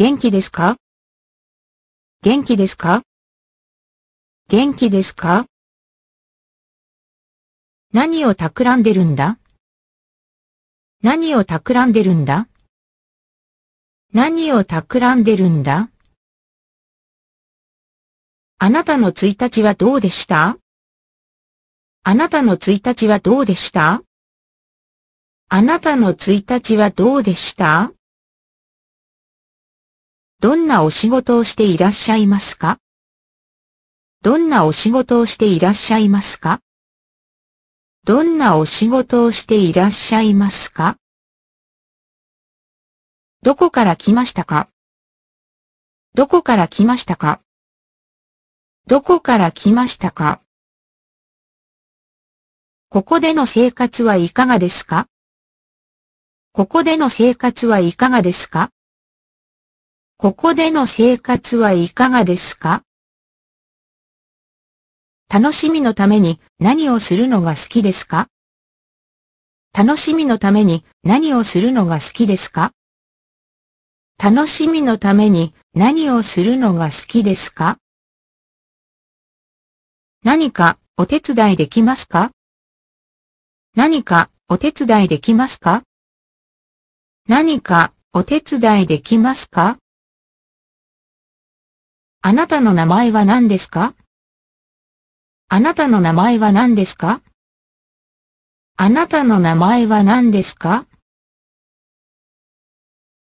元気ですか元気ですか元気ですか何を企んでるんだ何を企んでるんだ何を企んでるんだあなたの1日はどうでしたあなたの1日はどうでしたあなたの1日はどうでしたどんなお仕事をしていらっしゃいますかどんなお仕事をしていらっしゃいますかどんなお仕事をしていらっしゃいますかどこから来ましたかどこから来ましたかどこから来ましたかここでの生活はいかがですかここでの生活はいかがですかここでの生活はいかがですか楽しみのために何をするのが好きですか楽しみのために何をするのが好きですか楽しみのために何をするのが好きですか何かお手伝いできますか何かお手伝いできますか何かお手伝いできますかあなたの名前は何ですかあなたの名前は何ですかあなたの名前は何ですか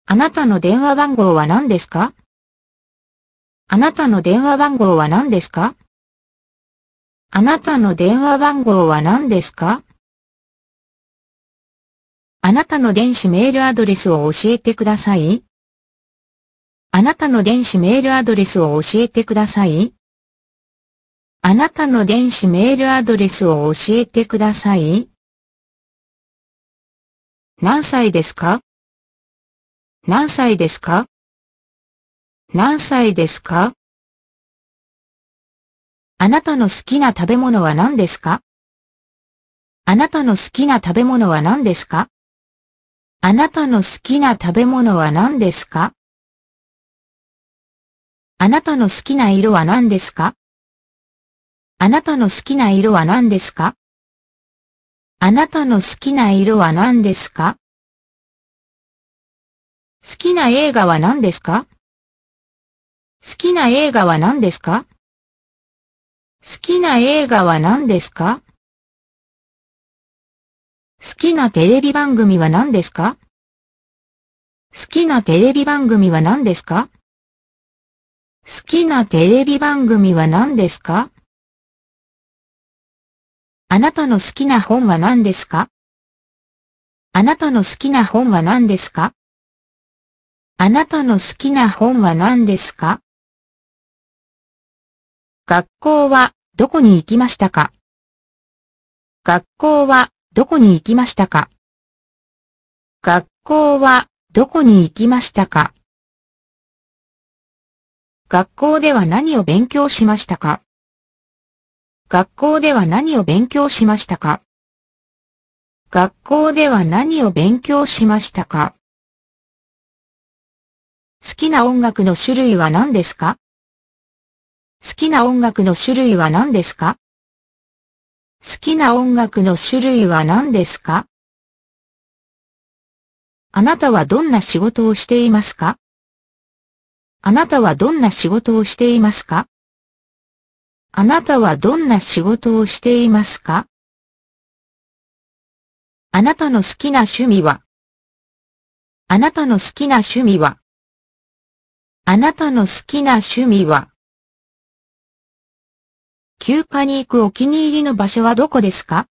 あなたの電話番号は何ですかあなたの電話番号は何ですかあなたの電話番号は何ですかあなたの電子メールアドレスを教えてください。あなたの電子メールアドレスを教えてください。あなたの電子メールアドレスを教えてください。何歳ですか何歳ですか何歳ですかあなたの好きな食べ物は何ですかあなたの好きな食べ物は何ですかあなたの好きな食べ物は何ですかあなたの好きな色は何ですかあなたの好きな色は何ですかあなたの好きな色は何ですか好きな映画は何ですか好きな映画は何ですか好きな映画は何ですか好きなテレビ番組は何ですか好きなテレビ番組は何ですか好きなテレビ番組は何ですかあなたの好きな本は何ですかあなたの好きな本は何ですかあなたの好きな本は何ですか学校はどこに行きましたか学校はどこに行きましたか学校はどこに行きましたか学校では何を勉強しましたか学校では何を勉強しましたか学校では何を勉強しましたか好きな音楽の種類は何ですか好きな音楽の種類は何ですか好きな音楽の種類は何ですかあなたはどんな仕事をしていますかあなたはどんな仕事をしていますかあなたはどんな仕事をしていますかあなたの好きな趣味はあなたの好きな趣味はあなたの好きな趣味は休暇に行くお気に入りの場所はどこですか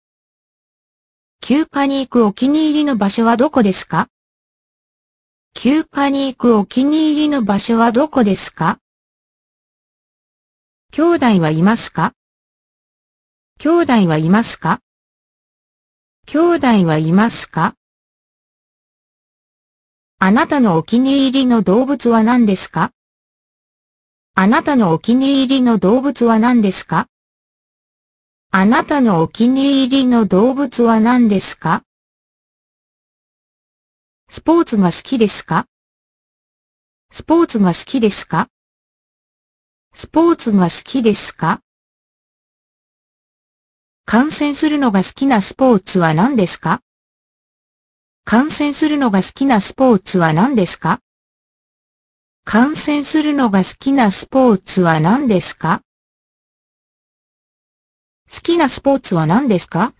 休暇に行くお気に入りの場所はどこですか休暇に行くお気に入りの場所はどこですか兄弟はいますか兄弟はいますか兄弟はいますかあなたのお気に入りの動物は何ですかあなたのお気に入りの動物は何ですかあなたのお気に入りの動物は何ですかスポーツが好きですかスポーツが好きですかスポーツが好きですか観戦するのが好きなスポーツは何ですか観戦するのが好きなスポーツは何ですか観戦するのが好きなスポーツは何ですか好きなスポーツは何ですか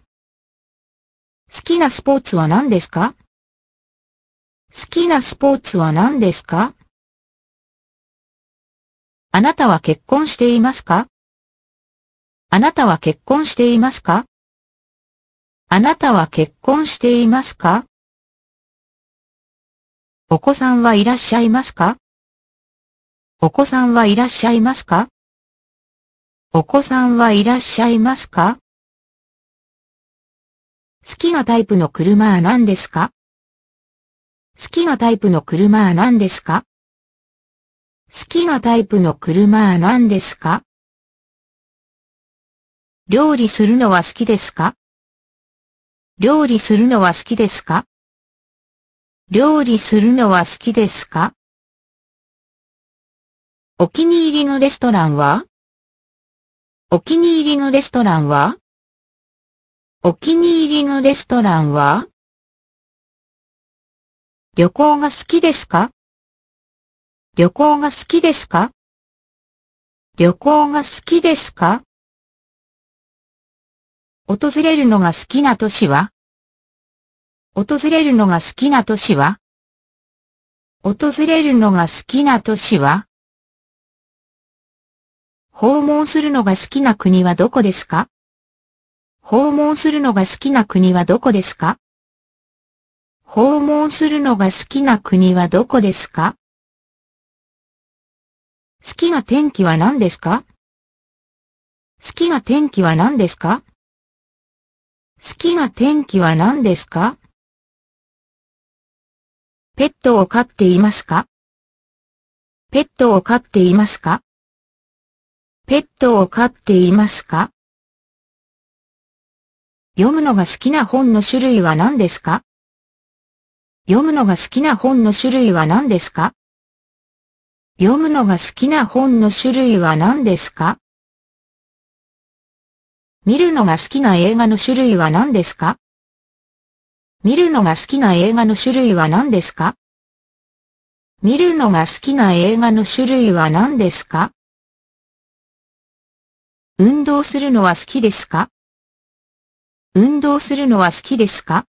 好きなスポーツは何ですか好きなスポーツは何ですかあなたは結婚していますかあなたは結婚していますかあなたは結婚していますかお子さんはいらっしゃいますかお子さんはいらっしゃいますかお子さんはいらっしゃいますか好きなタイプの車は何ですか好きなタイプの車は何ですか好きなタイプの車は何ですか料理するのは好きですか料理するのは好きですか料理するのは好きですかお気に入りのレストランはお気に入りのレストランはお気に入りのレストランは旅行が好きですか旅行が好きですか旅行が好きですか訪れるのが好きな都市は訪れるのが好きな都市は訪れるのが好きな都市は訪問するのが好きな国はどこですか訪問するのが好きな国はどこですか訪問するのが好きな国はどこですか好きな天気は何ですか好きな天気は何ですか好きな天気は何ですかペットを飼っていますかペットを飼っていますかペットを飼っていますか読むのが好きな本の種類は何ですか読むのが好きな本の種類は何ですか読むのが好きな本の種類は何ですか見るのが好きな映画の種類は何ですか見るのが好きな映画の種類は何ですか見るのが好きな映画の種類は何ですか運動するのは好きですか運動するのは好きですか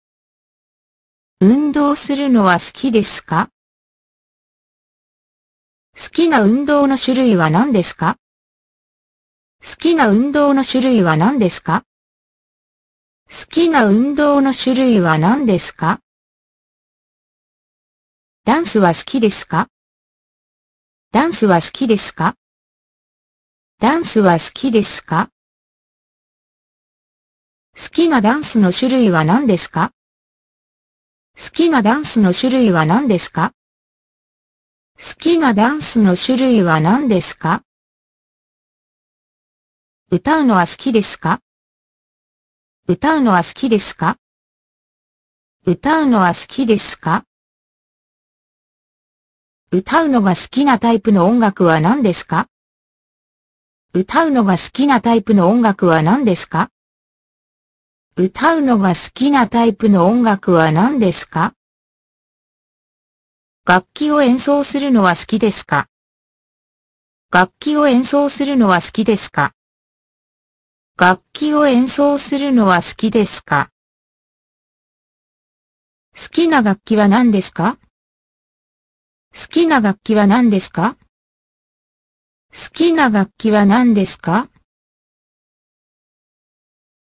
運動するのは好きですか好きな運動の種類は何ですか好きな運動の種類は何ですか好きな運動の種類は何ですかダンスは好きですかダンスは好きですかダンスは好きですか好きなダンスの種類は何ですか好きなダンスの種類は何ですか好きなダンスの種類は何ですか歌うのは好きですか歌うのは好きですか歌うのは好きですか歌うのが好きなタイプの音楽は何ですか歌うのが好きなタイプの音楽は何ですか歌うのが好きなタイプの音楽は何ですか楽器を演奏するのは好きですか楽器を演奏するのは好きですか楽器を演奏するのは好きですか好きな楽器は何ですか好きな楽器は何ですか好きな楽器は何ですか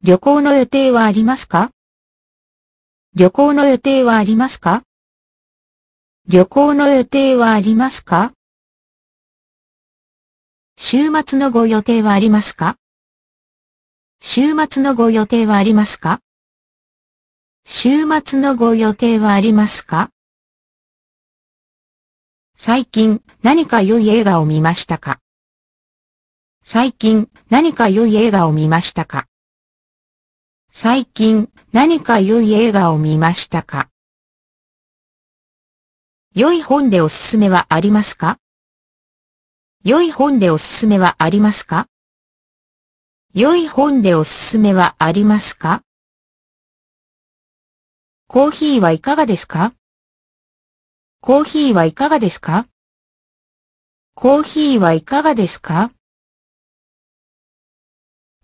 旅行の予定はありますか旅行の予定はありますか旅行の予定はありますか週末のご予定はありますか週末のご予定はありますか週末のご予定はありますか最近何か良い映画を見ましたか最近何か良い映画を見ましたか最近何か良い映画を見ましたか良い本でおすすめはありますか良い本でおすすめはありますか良い本でおすすめはありますかコーヒーはいかがですかコーヒーはいかがですかコーヒーはいかがですか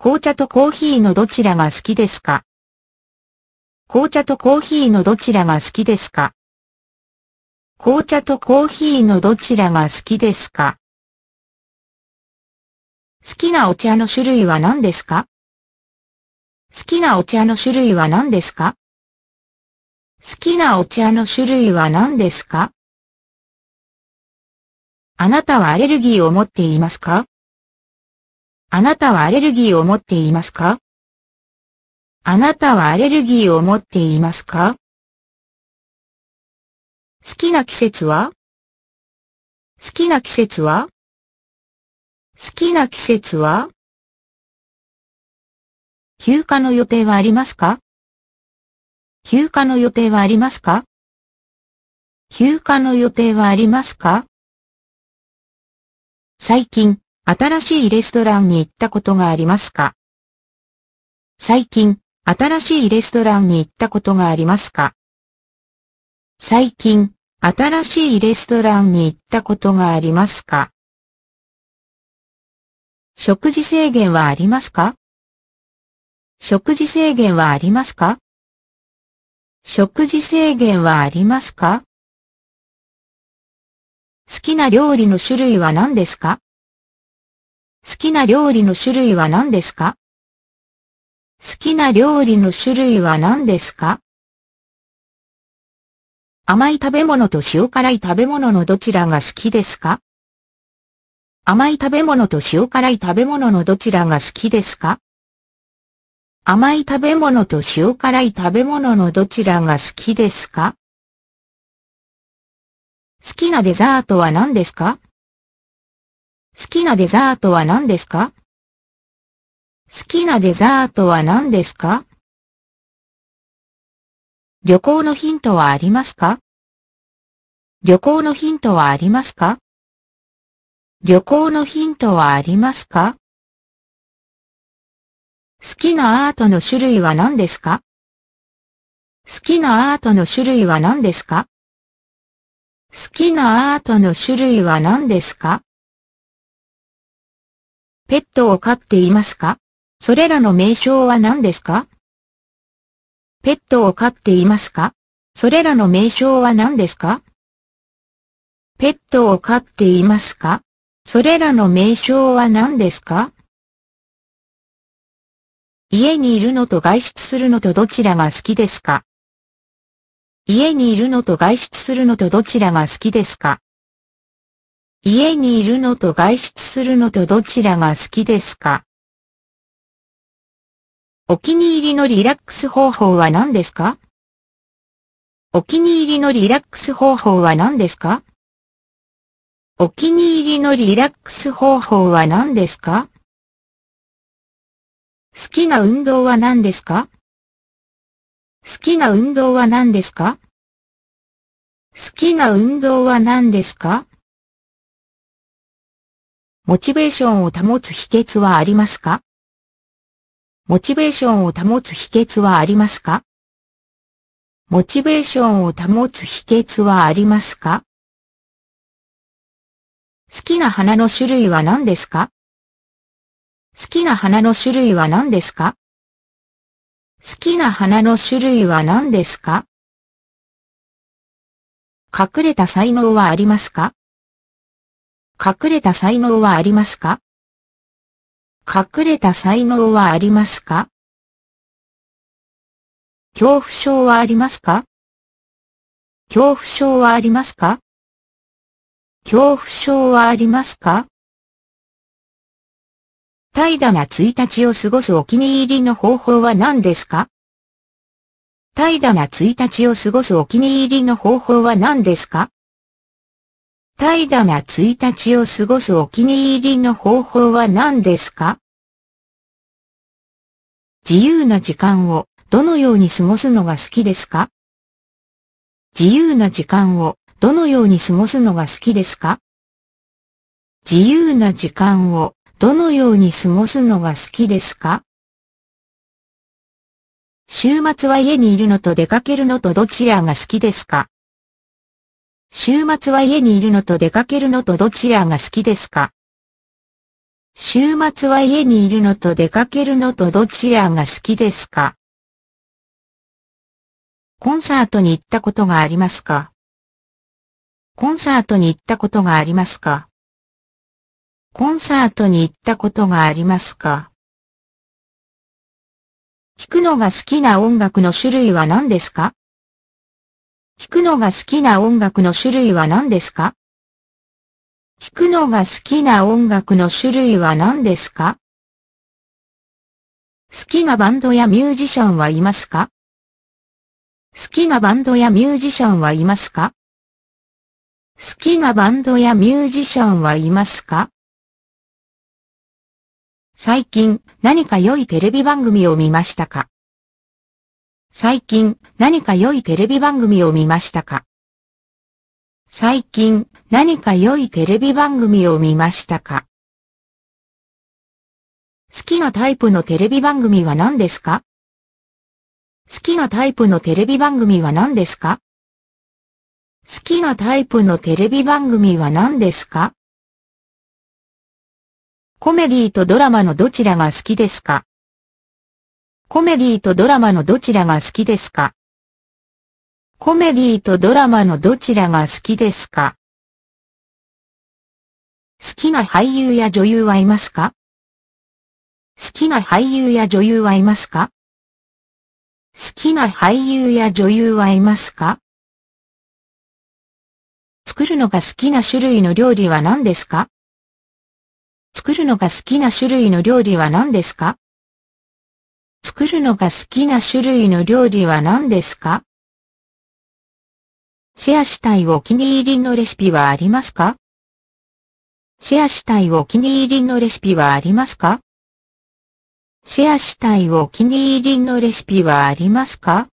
紅茶とコーヒーのどちらが好きですか紅茶とコーヒーのどちらが好きですか紅茶とコーヒーのどちらが好きですか好きなお茶の種類は何ですか好きなお茶の種類は何ですか好きなお茶の種類は何ですかあなたはアレルギーを持っていますかあなたはアレルギーを持っていますかあなたはアレルギーを持っていますか好きな季節は好きな季節は好きな季節は休暇の予定はありますか休暇の予定はありますか休暇の予定はありますか最近、新しいレストランに行ったことがありますか最近、新しいレストランに行ったことがありますか最近、新しいレストランに行ったことがありますか食事制限はありますか食事制限はありますか食事制限はありますか好きな料理の種類は何ですか好きな料理の種類は何ですか好きな料理の種類は何ですか甘い食べ物と塩辛い食べ物のどちらが好きですか甘い食べ物と塩辛い食べ物のどちらが好きですか甘い食べ物と塩辛い食べ物のどちらが好きですか好きなデザートは何ですか好きなデザートは何ですか好きなデザートは何ですか旅行のヒントはありますか旅行のヒントはありますか旅行のヒントはありますか好きなアートの種類は何ですか好きなアートの種類は何ですか好きなアートの種類は何ですかペットを飼っていますかそれらの名称は何ですかペットを飼っていますかそれらの名称は何ですかペットを飼っていますかそれらの名称は何ですか家にいるのと外出するのとどちらが好きですか家にいるのと外出するのとどちらが好きですか家にいるのと外出するのとどちらが好きですかお気に入りのリラックス方法は何ですかお気に入りのリラックス方法は何ですかお気に入りのリラックス方法は何ですか好きな運動は何ですか好きな運動は何ですか好きな運動は何ですかモチベーションを保つ秘訣はありますかモチベーションを保つ秘訣はありますかモチベーションを保つ秘訣はありますか好きな花の種類は何ですか好きな花の種類は何ですか好きな花の種類は何ですか隠れた才能はありますか隠れた才能はありますか隠れた才能はありますか恐怖症はありますか恐怖症はありますか恐怖症はありますか怠惰な1日を過ごすお気に入りの方法は何ですか怠惰な1日を過ごすお気に入りの方法は何ですか怠惰な1日を過ごすお気に入りの方法は何ですか自由な時間をどのように過ごすのが好きですか自由な時間をどのように過ごすのが好きですか自由な時間をどのように過ごすのが好きですか週末は家にいるのと出かけるのとどちらが好きですか週末は家にいるのと出かけるのとどちらが好きですか週末は家にいるのと出かけるのとどちらが好きですかコンサートに行ったことがありますかコンサートに行ったことがありますかコンサートに行ったことがありますか聞くのが好きな音楽の種類は何ですか聞くのが好きな音楽の種類は何ですか聞くのが好きな音楽の種類は何ですか好きなバンドやミュージシャンはいますか好きなバンドやミュージシャンはいますか好きなバンドやミュージシャンはいますか最近何か良いテレビ番組を見ましたか最近何か良いテレビ番組を見ましたか最近何か良いテレビ番組を見ましたか好きなタイプのテレビ番組は何ですか好きなタイプのテレビ番組は何ですか好きなタイプのテレビ番組は何ですかコメディとドラマのどちらが好きですかコメディとドラマのどちらが好きですかコメディとドラマのどちらが好きですか好きな俳優や女優はいますか好きな俳優や女優はいますか好きな俳優や女優はいますか作るのが好きな種類の料理は何ですか作るのが好きな種類の料理は何ですか作るのが好きな種類の料理は何ですかシェアしたいお気に入りのレシピはありますかシェアしたいお気に入りのレシピはありますかシェアしたいお気に入りのレシピはありますか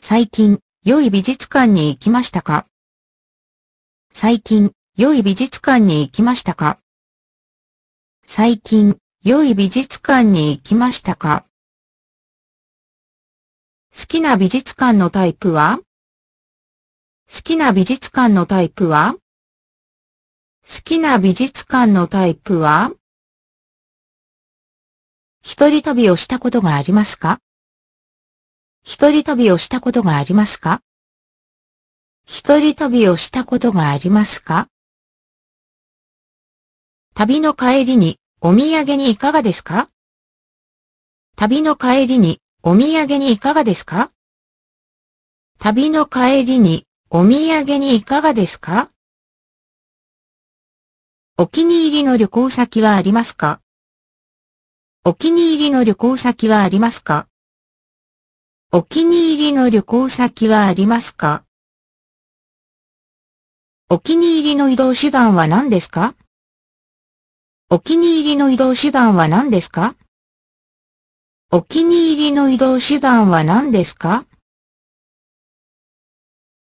最近、良い美術館に行きましたか最近、良い美術館に行きましたか最近、良い美術館に行きましたか好きな美術館のタイプは好きな美術館のタイプは好きな美術館のタイプは一人旅をしたことがありますか一人旅をしたことがありますか一人旅をしたことがありますか旅の帰りにお土産にいかがですか旅の帰りに、お土産にいかがですか旅の帰りに、お土産にいかがですかお気に入りの旅行先はありますかお気に入りの旅行先はありますかお気に入りの旅行先はありますかお気に入りの移動手段は何ですかお気に入りの移動手段は何ですかお気に入りの移動手段は何ですか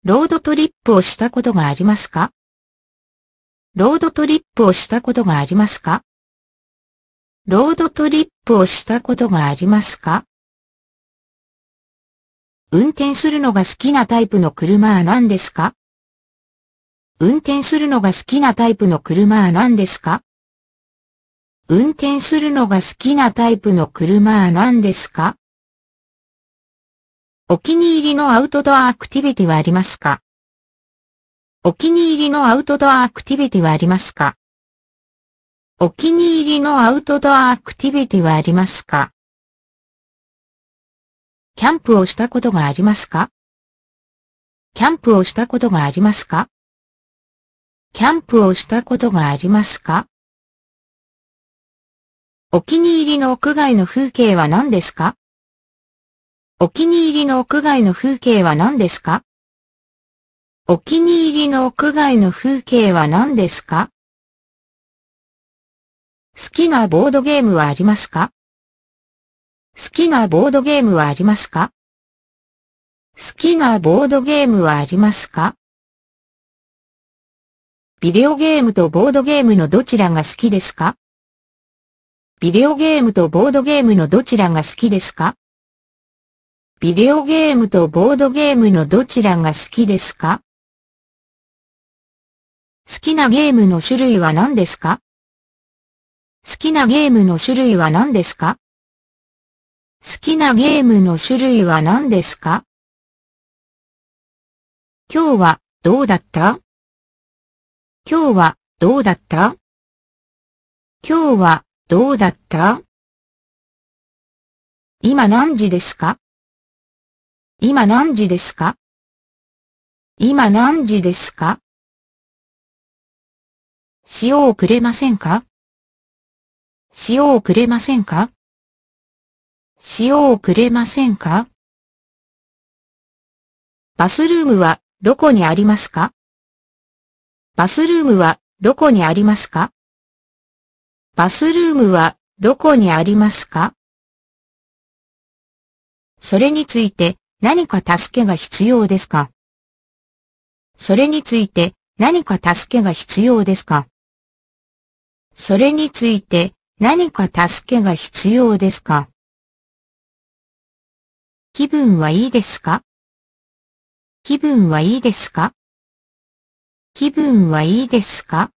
ロードトリップをしたことがありますかロードトリップをしたことがありますかロードトリップをしたことがありますか運転するのが好きなタイプの車は何ですか運転するのが好きなタイプの車は何ですか運転するのが好きなタイプの車は何ですかお気に入りのアウトドアアクティビティはありますかお気に入りのアウトドアアクティビティはありますかお気に入りのアウトドアアクティビティはありますかキャンプをしたことがありますかキャンプをしたことがありますかキャンプをしたことがありますかお気に入りの屋外の風景は何ですかお気に入りの屋外の風景は何ですかお気に入りの屋外の風景は何ですか好きなボードゲームはありますか好きなボードゲームはありますか好きなボードゲームはありますかビデオゲームとボードゲームのどちらが好きですかビデオゲームとボードゲームのどちらが好きですかビデオゲームとボードゲームのどちらが好きですか好きなゲームの種類は何ですか好きなゲームの種類は何ですか好きなゲームの種類は何ですか今日はどうだった今日はどうだった今日はどうだった今何時ですか今何時ですか今何時ですか塩をくれませんか塩をくれませんか塩をくれませんかバスルームはどこにありますかバスルームはどこにありますかバスルームはどこにありますかそれについて何か助けが必要ですかそれについて何か助けが必要ですかそれについて何か助けが必要ですか気分はいいですか気分はいいですか気分はいいですか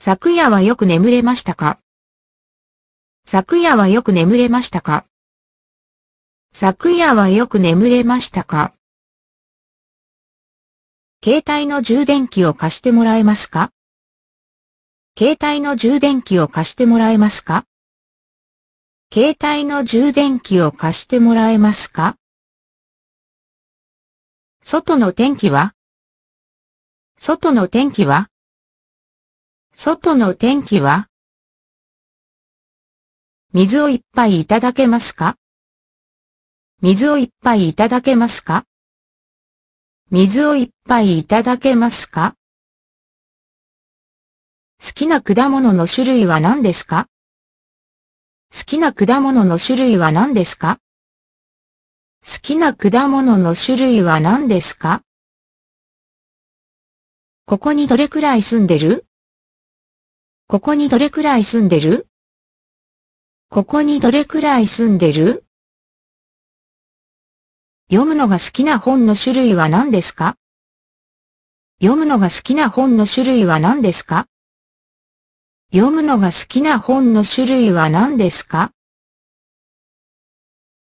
昨夜はよく眠れましたか昨夜はよく眠れましたか昨夜はよく眠れましたか携帯の充電器を貸してもらえますか携帯の充電器を貸してもらえますか携帯の充電器を貸してもらえますか外の天気は外の天気は外の天気は水をいっぱいいただけますか水をいっぱいいただけますか水をいっぱいいただけますか好きな果物の種類は何ですか好きな果物の種類は何ですか好きな果物の種類は何ですかここにどれくらい住んでるここにどれくらい住んでるここにどれくらい住んでる読むのが好きな本の種類は何ですか読むのが好きな本の種類は何ですか読むのが好きな本の種類は何ですか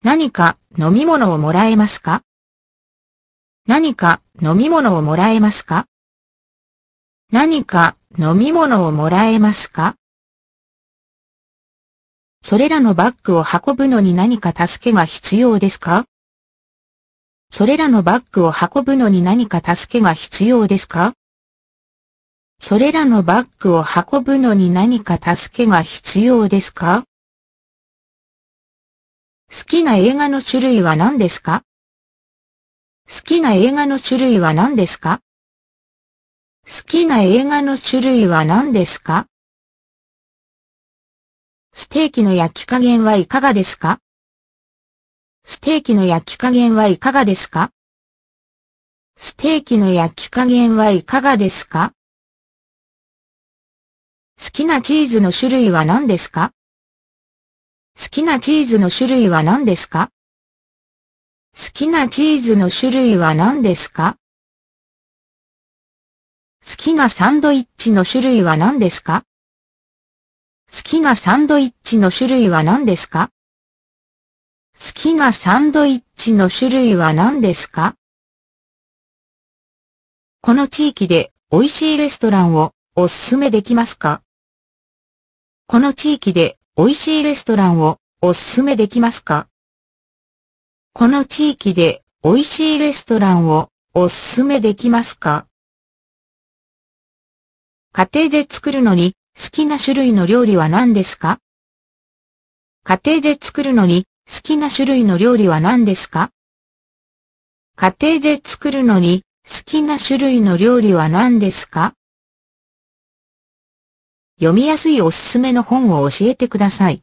何か飲み物をもらえますか何か飲み物をもらえますか何か飲み物をもらえますかそれらのバッグを運ぶのに何か助けが必要ですかそれらのバッグを運ぶのに何か助けが必要ですかそれらのバッグを運ぶのに何か助けが必要ですか好きな映画の種類は何ですか好きな映画の種類は何ですか好きな映画の種類は何ですかステーキの焼き加減はいかがですかステーキの焼き加減はいかがですかステーキの焼き加減はいかがですか好きなチーズの種類は何ですか好きなチーズの種類は何ですか好きなチーズの種類は何ですか好きなサンドイッチの種類は何ですか好きなサンドイッチの種類は何ですか好きなサンドイッチの種類は何ですかこの地域で美味しいレストランをおすすめできますかこの地域で美味しいレストランをおすすめできますかこの地域で美味しいレストランをおすすめできますか家庭で作るのに好きな種類の料理は何ですか家庭で作るのに好きな種類の料理は何ですか家庭で作るのに好きな種類の料理は何ですか読みやすいおすすめの本を教えてください。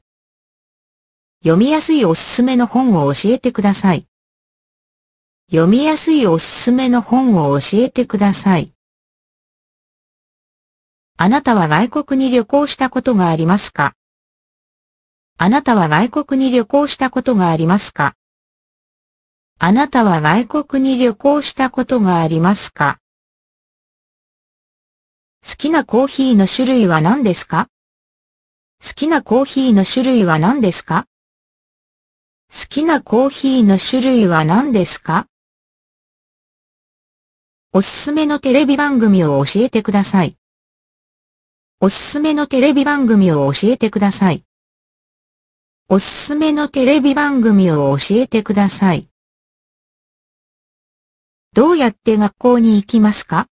読みやすいおすすめの本を教えてください。読みやすいおすすめの本を教えてください。あなたは外国に旅行したことがありますかあなたは外国に旅行したことがありますかあなたは外国に旅行したことがありますか好きなコーヒーの種類は何ですか好きなコーヒーの種類は何ですか好きなコーヒーの種類は何ですかおすすめのテレビ番組を教えてください。おすすめのテレビ番組を教えてください。おすすめのテレビ番組を教えてください。どうやって学校に行きますか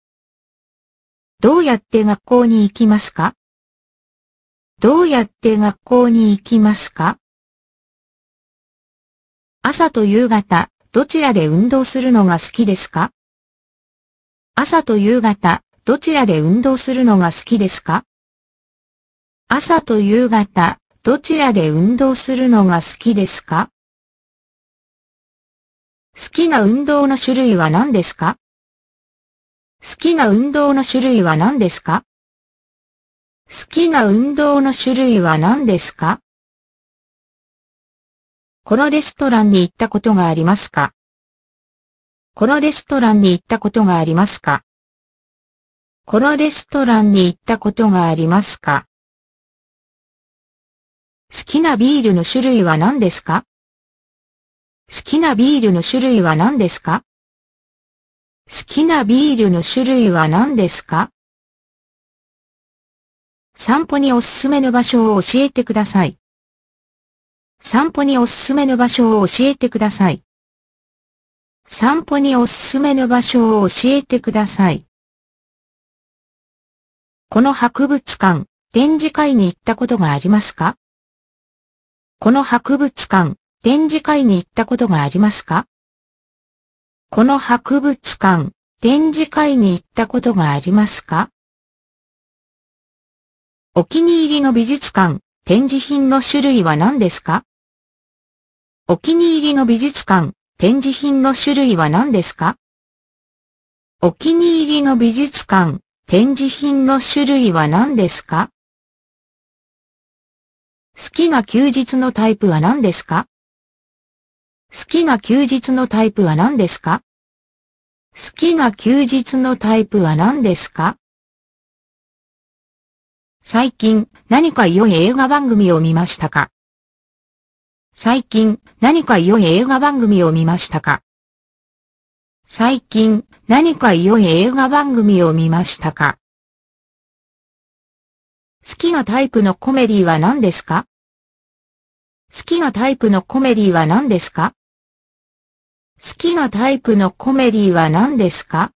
どうやって学校に行きますかどうやって学校に行きますか朝と夕方、どちらで運動するのが好きですか朝と夕方、どちらで運動するのが好きですか朝と夕方、どちらで運動するのが好きですか好きな運動の種類は何ですか好きな運動の種類は何ですか好きな運動の種類は何ですかこのレストランに行ったことがありますかこのレストランに行ったことがありますかこのレストランに行ったことがありますか好きなビールの種類は何ですか好きなビールの種類は何ですか好きなビールの種類は何ですか散歩におすすめの場所を教えてください。散歩におすすめの場所を教えてください。散歩におすすめの場所を教えてください。この博物館、展示会に行ったことがありますかこの博物館、展示会に行ったことがありますかこの博物館、展示会に行ったことがありますかお気に入りの美術館、展示品の種類は何ですかお気に入りの美術館、展示品の種類は何ですかお気に入りの美術館、展示品の種類は何ですか好きな休日のタイプは何ですか好きな休日のタイプは何ですか好きな休日のタイプは何ですか最近何か良い映画番組を見ましたか最近何か良い映画番組を見ましたか最近何か良い映画番組を見ましたか好きなタイプのコメディは何ですか好きなタイプのコメディは何ですか好きなタイプのコメディは何ですか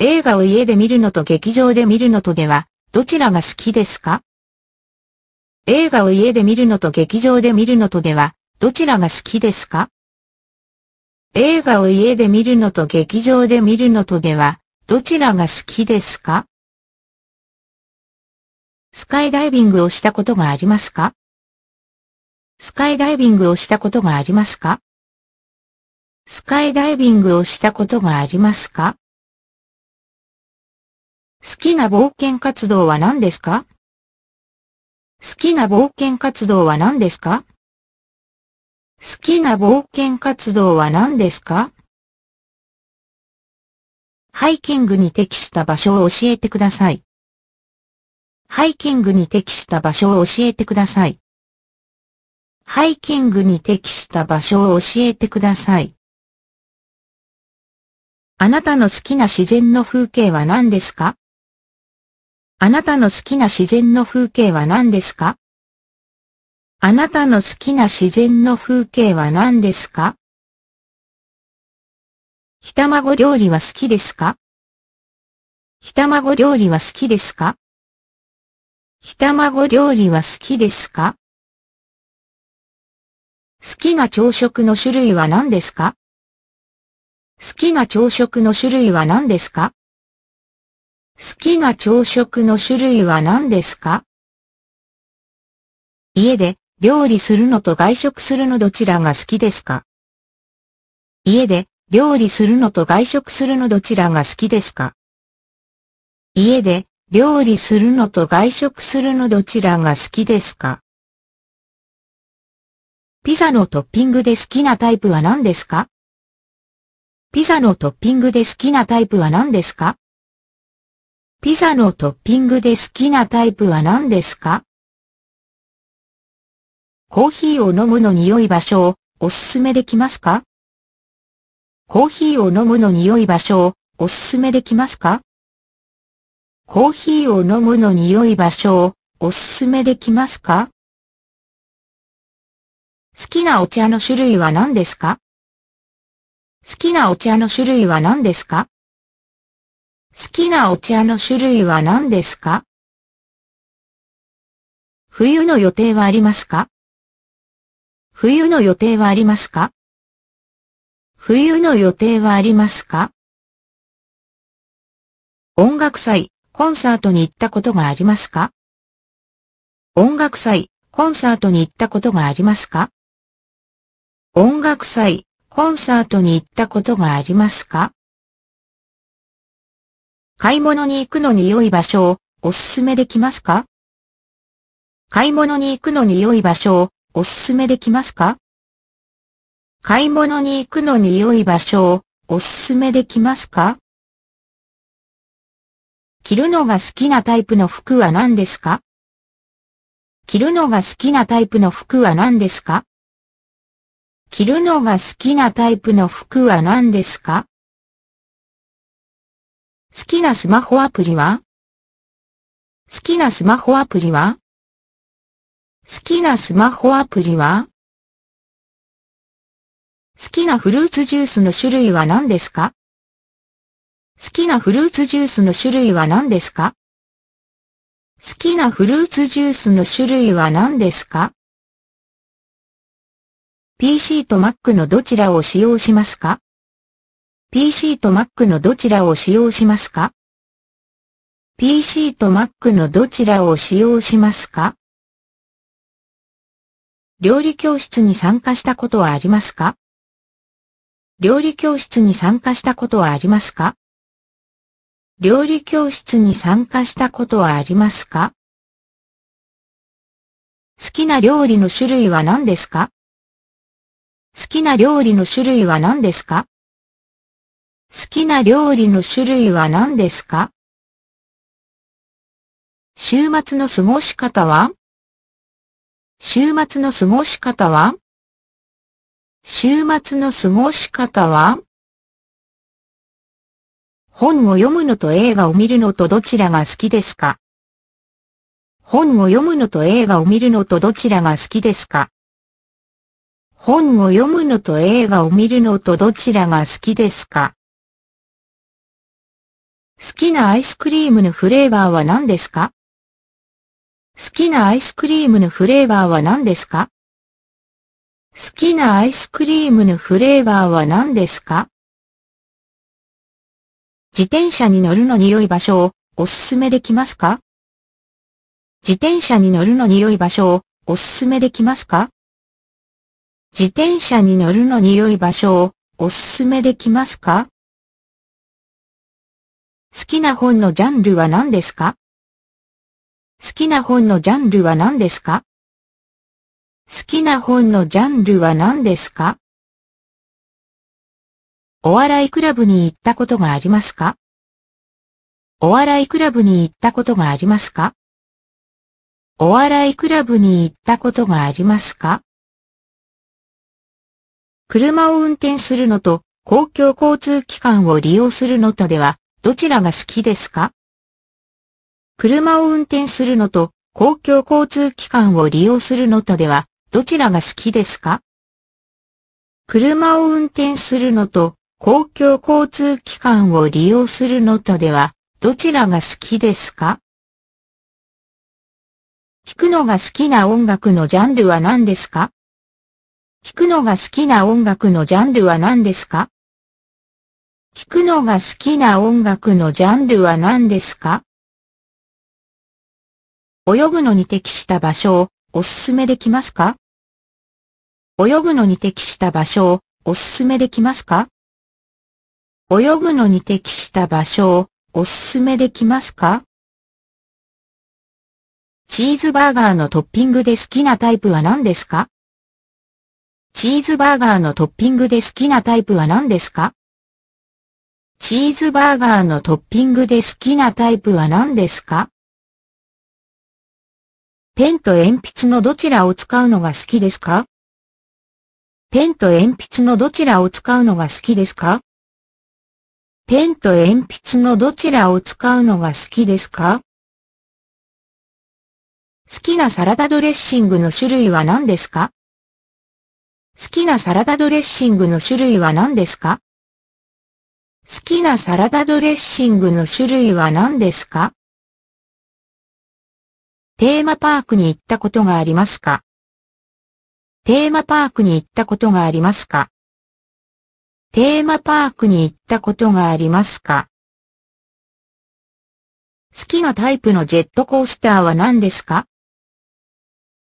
映画を家で見るのと劇場で見るのとでは、どちらが好きですか映画を家で見るのと劇場で見るのとでは、どちらが好きですか映画を家で見るのと劇場で見るのとでは、どちらが好きですかスカイダイビングをしたことがありますかスカイダイビングをしたことがありますかスカイダイビングをしたことがありますか好きな冒険活動は何ですか好きな冒険活動は何ですか好きな冒険活動は何ですかハイキングに適した場所を教えてください。ハイキングに適した場所を教えてください。ハイキングに適した場所を教えてください。あなたの好きな自然の風景は何ですかあなたの好きな自然の風景は何ですかあなたの好きな自然の風景は何ですかひたまご料理は好きですかひたまご料理は好きですかひたまご料理は好きですか好きな朝食の種類は何ですか好きな朝食の種類は何ですか好きな朝食の種類は何ですか家で料理するのと外食するのどちらが好きですか家で料理するのと外食するのどちらが好きですか家で料理するのと外食するのどちらが好きですかピザのトッピングで好きなタイプは何ですかピザのトッピングで好きなタイプは何ですかピザのトッピングで好きなタイプは何ですかコーヒーを飲むのに良い場所をおすすめできますかコーヒーを飲むのに良い場所をおすすめできますかコーヒーを飲むのに良い場所をおすすめできますか好きなお茶の種類は何ですか好きなお茶の種類は何ですか好きなお茶の種類は何ですか冬の予定はありますか冬の予定はありますか冬の予定はありますか音楽祭コンサートに行ったことがありますか音楽祭、コンサートに行ったことがありますか音楽祭、コンサートに行ったことがありますか買い物に行くのに良い場所をおすすめできますか買い物に行くのに良い場所をおすすめできますか買い物に行くのに良い場所をおすすめできますか着るのが好きなタイプの服は何ですか着るのが好きなタイプの服は何ですか着るのが好きなタイプの服は何ですか好きなスマホアプリは好きなスマホアプリは好きなスマホアプリは好きなフルーツジュースの種類は何ですか好きなフルーツジュースの種類は何ですか好きなフルーツジュースの種類は何ですか ?PC と Mac のどちらを使用しますか ?PC と Mac のどちらを使用しますか ?PC と Mac のどちらを使用しますか料理教室に参加したことはありますか料理教室に参加したことはありますか料理教室に参加したことはありますか好きな料理の種類は何ですか好きな料理の種類は何ですか好きな料理の種類は何ですか週末の過ごし方は週末の過ごし方は週末の過ごし方は本を読むのと映画を見るのとどちらが好きですか本を読むのと映画を見るのとどちらが好きですか本を読むのと映画を見るのとどちらが好きですか好きなアイスクリームのフレーバーは何ですか好きなアイスクリームのフレーバーは何ですか好きなアイスクリームのフレーバーは何ですか自転車に乗るのに良い場所をおすすめできますか自転車に乗るのに良い場所をおすすめできますか自転車に乗るのに良い場所をおすすめできますか好きな本のジャンルは何ですか好きな本のジャンルは何ですか好きな本のジャンルは何ですかお笑いクラブに行ったことがありますかお笑いクラブに行ったことがありますかお笑いクラブに行ったことがありますか車を運転するのと公共交通機関を利用するのとではどちらが好きですか車を運転するのと公共交通機関を利用するのとではどちらが好きですか車を運転するのと公共交通機関を利用するのとでは、どちらが好きですか聞くのが好きな音楽のジャンルは何ですか聞くのが好きな音楽のジャンルは何ですか聞くのが好きな音楽のジャンルは何ですか泳ぐのに適した場所をおすすめできますか泳ぐのに適した場所をおすすめできますか泳ぐのに適した場所をおすすめできますかチーズバーガーのトッピングで好きなタイプは何ですかチーズバーガーのトッピングで好きなタイプは何ですかチーズバーガーのトッピングで好きなタイプは何ですかペンと鉛筆のどちらを使うのが好きですかペンと鉛筆のどちらを使うのが好きですかペンと鉛筆のどちらを使うのが好きですか好きなサラダドレッシングの種類は何ですか好きなサラダドレッシングの種類は何ですか好きなサラダドレッシングの種類は何ですかテーマパークに行ったことがありますかテーマパークに行ったことがありますかテーマパークに行ったことがありますか好きなタイプのジェットコースターは何ですか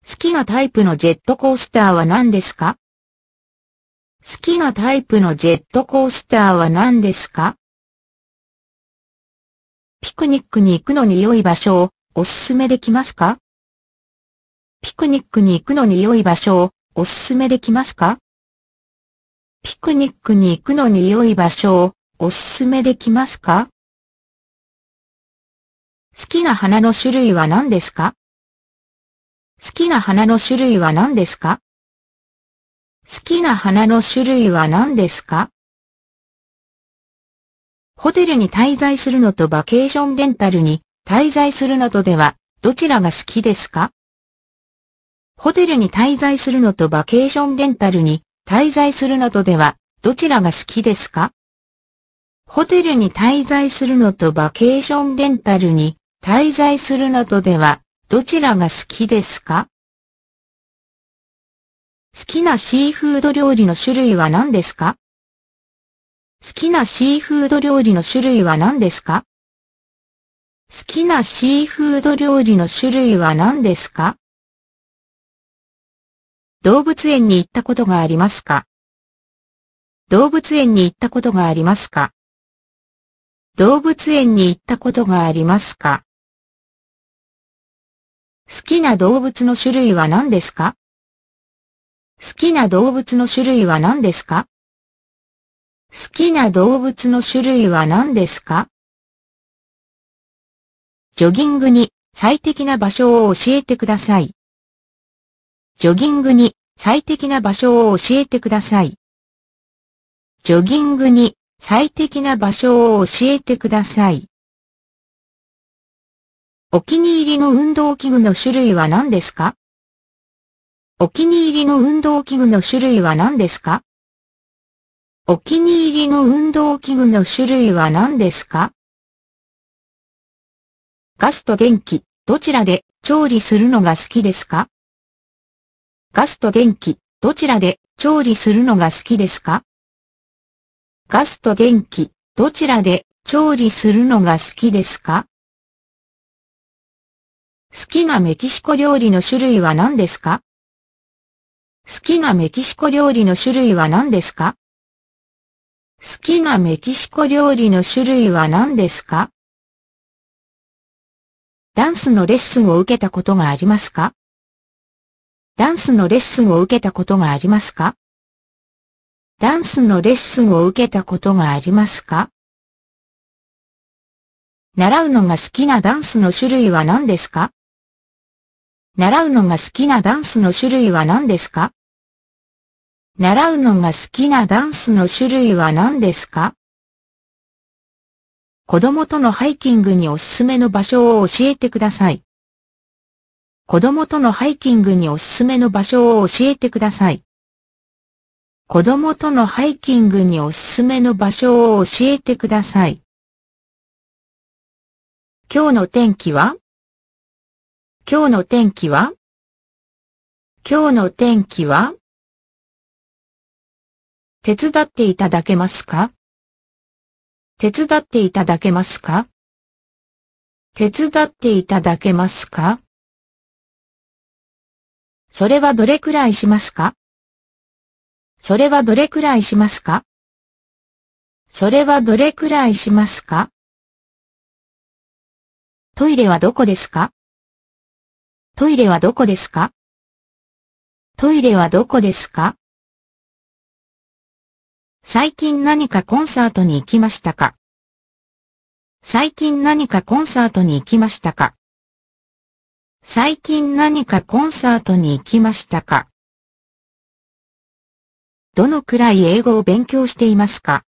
好きなタイプのジェットコースターは何ですか好きなタイプのジェットコースターは何ですかピクニックに行くのに良い場所をおすすめできますかピクニックに行くのに良い場所をおすすめできますかピクニックに行くのに良い場所をおすすめできますか好きな花の種類は何ですか好きな花の種類は何ですか好きな花の種類は何ですかホテルに滞在するのとバケーションレンタルに滞在するのとではどちらが好きですかホテルに滞在するのとバケーションレンタルに滞在するなどでは、どちらが好きですかホテルに滞在するのとバケーションレンタルに滞在するなどでは、どちらが好きですか好きなシーフード料理の種類は何ですか好きなシーフード料理の種類は何ですか好きなシーフード料理の種類は何ですか動物園に行ったことがありますか動物園に行ったことがありますか動物園に行ったことがありますか好きな動物の種類は何ですか好きな動物の種類は何ですか好きな動物の種類は何ですかジョギングに最適な場所を教えてください。ジョギングに最適な場所を教えてください。ジョギングに最適な場所を教えてください。お気に入りの運動器具の種類は何ですかお気に入りの運動器具の種類は何ですかお気に入りの運動器具の種類は何ですかガスと電気、どちらで調理するのが好きですかガスと電気、どちらで調理するのが好きですかガスと電気、どちらで調理するのが好きですか好きなメキシコ料理の種類は何ですか好きなメキシコ料理の種類は何ですか好きなメキシコ料理の種類は何ですかダンスのレッスンを受けたことがありますかダンスのレッスンを受けたことがありますかダンスのレッスンを受けたことがありますか習うのが好きなダンスの種類は何ですか習うのが好きなダンスの種類は何ですか習うのが好きなダンスの種類は何ですか子供とのハイキングにおすすめの場所を教えてください。子供とのハイキングにおすすめの場所を教えてください。子供とのハイキングにおすすめの場所を教えてください。今日の天気は今日の天気は今日の天気は手伝っていただけますか手伝っていただけますか手伝っていただけますかそれはどれくらいしますかそれはどれくらいしますかそれはどれくらいしますかトイレはどこですかトイレはどこですかトイレはどこですか最近何かコンサートに行きましたか最近何かコンサートに行きましたか最近何かコンサートに行きましたかどのくらい英語を勉強していますか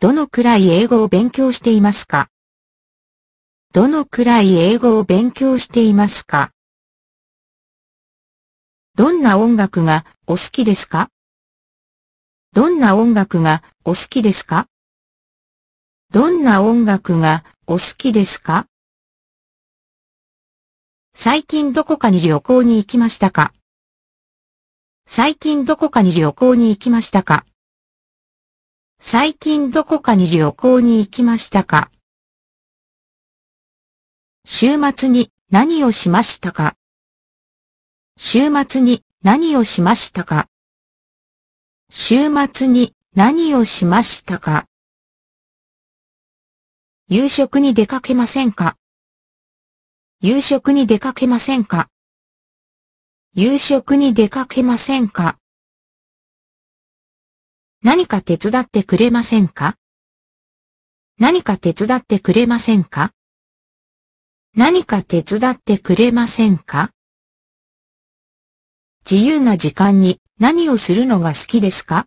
どのくらい英語を勉強していますかどのくらい英語を勉強していますかどんな音楽がお好きですかどんな音楽がお好きですかどんな音楽がお好きですか最近どこかに旅行に行きましたか最近どこかに旅行に行きましたか最近どこかに旅行に行きましたか週末に何をしましたか週末に何をしましたか週末に何をしましたか夕食に出かけませんか夕食に出かけませんか夕食に出かけませんか何か手伝ってくれませんか何か手伝ってくれませんか何か手伝ってくれませんか自由な時間に何をするのが好きですか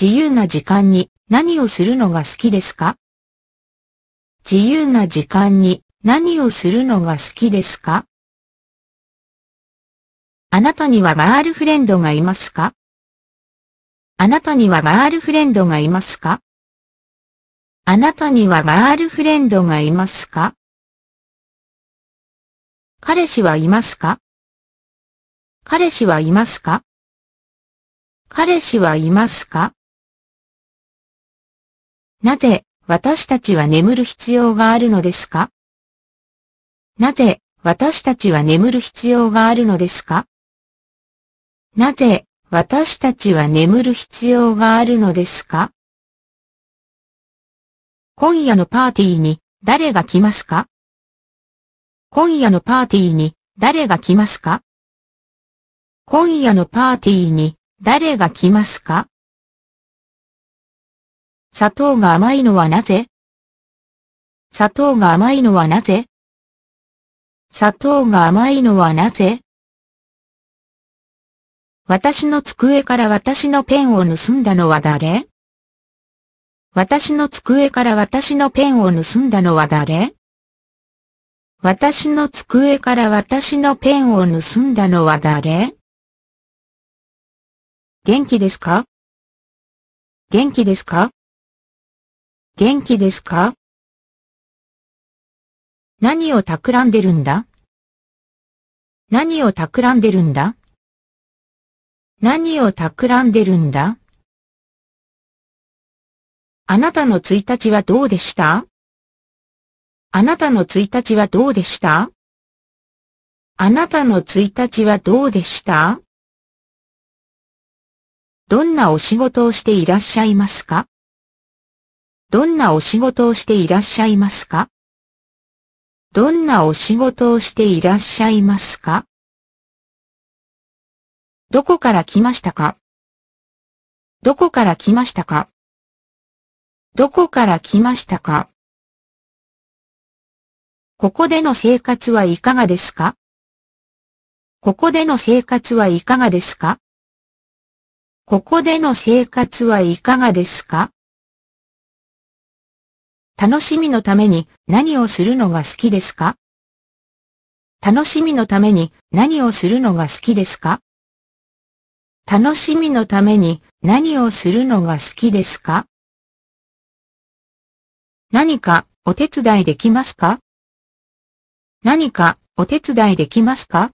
自由な時間に何をするのが好きですか自由な時間に何をするのが好きですかあなたにはガールフレンドがいますかあなたにはガールフレンドがいますかあなたにはガールフレンドがいますか彼氏はいますか彼氏はいますか彼氏はいますかなぜ私たちは眠る必要があるのですかなぜ、私たちは眠る必要があるのですかなぜ、私たちは眠る必要があるのですか今夜のパーティーに誰が来ますか今夜のパーティーに誰が来ますか今夜のパーティーに誰が来ますか砂糖が甘いのはなぜ砂糖が甘いのはなぜ砂糖が甘いのはなぜ私の机から私のペンを盗んだのは誰私の机から私のペンを盗んだのは誰私の机から私のペンを盗んだのは誰元気ですか元気ですか元気ですか何を企んでるんだ何を企んでるんだ何を企んでるんだあなたの1日はどうでしたあなたの1日はどうでしたあなたの1日はどうでしたどんなお仕事をしていらっしゃいますかどんなお仕事をしていらっしゃいますかどんなお仕事をしていらっしゃいますかどこから来ましたかどこから来ましたかどこから来ましたかここでの生活はいかがですかここでの生活はいかがですかここでの生活はいかがですか楽しみのために何をするのが好きですか楽しみのために何をするのが好きですか楽しみのために何をするのが好きですか何かお手伝いできますか何かお手伝いできますか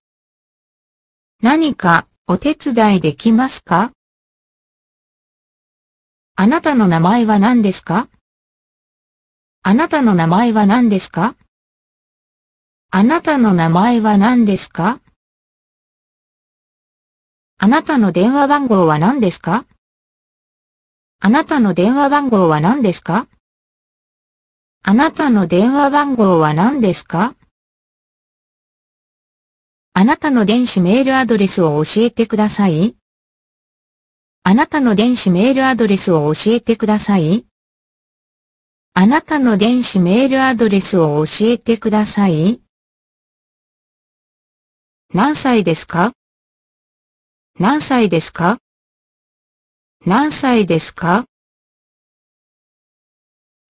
何かお手伝いできますかあなたの名前は何ですかあなたの名前は何ですかあなたの名前は何ですかあなたの電話番号は何ですかあなたの電話番号は何ですかあなたの電話番号は何ですかあなたの電子メールアドレスを教えてください。あなたの電子メールアドレスを教えてください。あなたの電子メールアドレスを教えてください。何歳ですか何歳ですか何歳ですか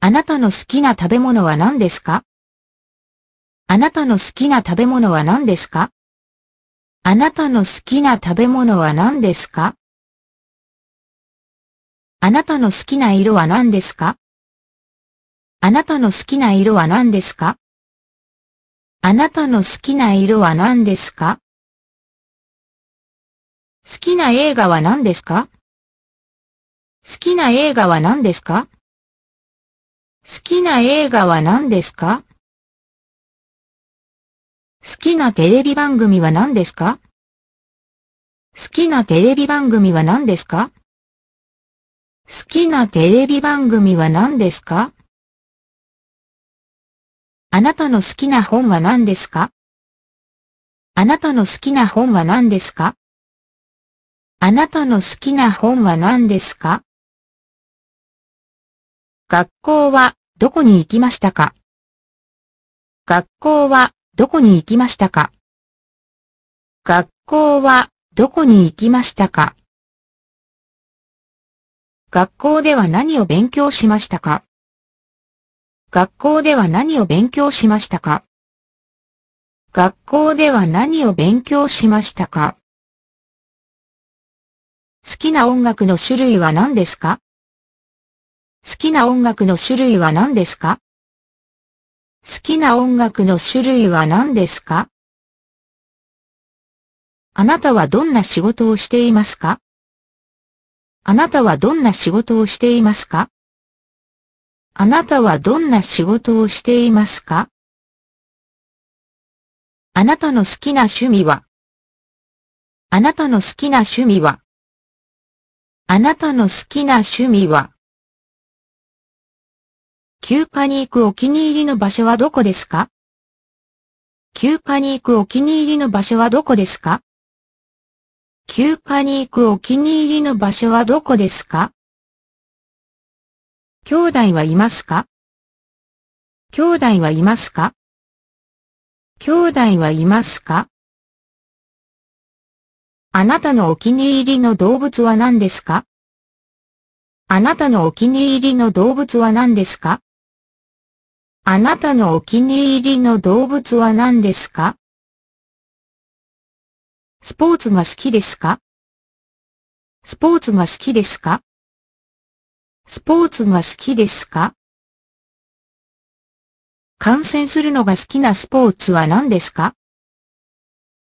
あなたの好きな食べ物は何ですかあなたの好きな食べ物は何ですかあなたの好きな食べ物は何ですかあなたの好きな色は何ですかあなたの好きな色は何ですかあなたの好きな色は何ですか好きな映画は何ですか好きな映画は何ですか好きな映画は何ですか好きなテレビ番組は何ですか好きなテレビ番組は何ですか好きなテレビ番組は何ですかあなたの好きな本は何ですかあなたの好きな本は何ですかあなたの好きな本は何ですか学校はどこに行きましたか学校はどこに行きましたか学校はどこに行きましたか学校では何を勉強しましたか学校では何を勉強しましたか学校では何を勉強しましたか好きな音楽の種類は何ですか好きな音楽の種類は何ですか好きな音楽の種類は何ですかあなたはどんな仕事をしていますかあなたはどんな仕事をしていますかあなたはどんな仕事をしていますかあなたの好きな趣味はあなたの好きな趣味はあなたの好きな趣味は休暇に行くお気に入りの場所はどこですか休暇に行くお気に入りの場所はどこですか休暇に行くお気に入りの場所はどこですか兄弟はいますか兄弟はいますか兄弟はいますかあなたのお気に入りの動物は何ですかあなたのお気に入りの動物は何ですかあなたのお気に入りの動物は何ですかスポーツが好きですかスポーツが好きですかスポーツが好きですか観戦するのが好きなスポーツは何ですか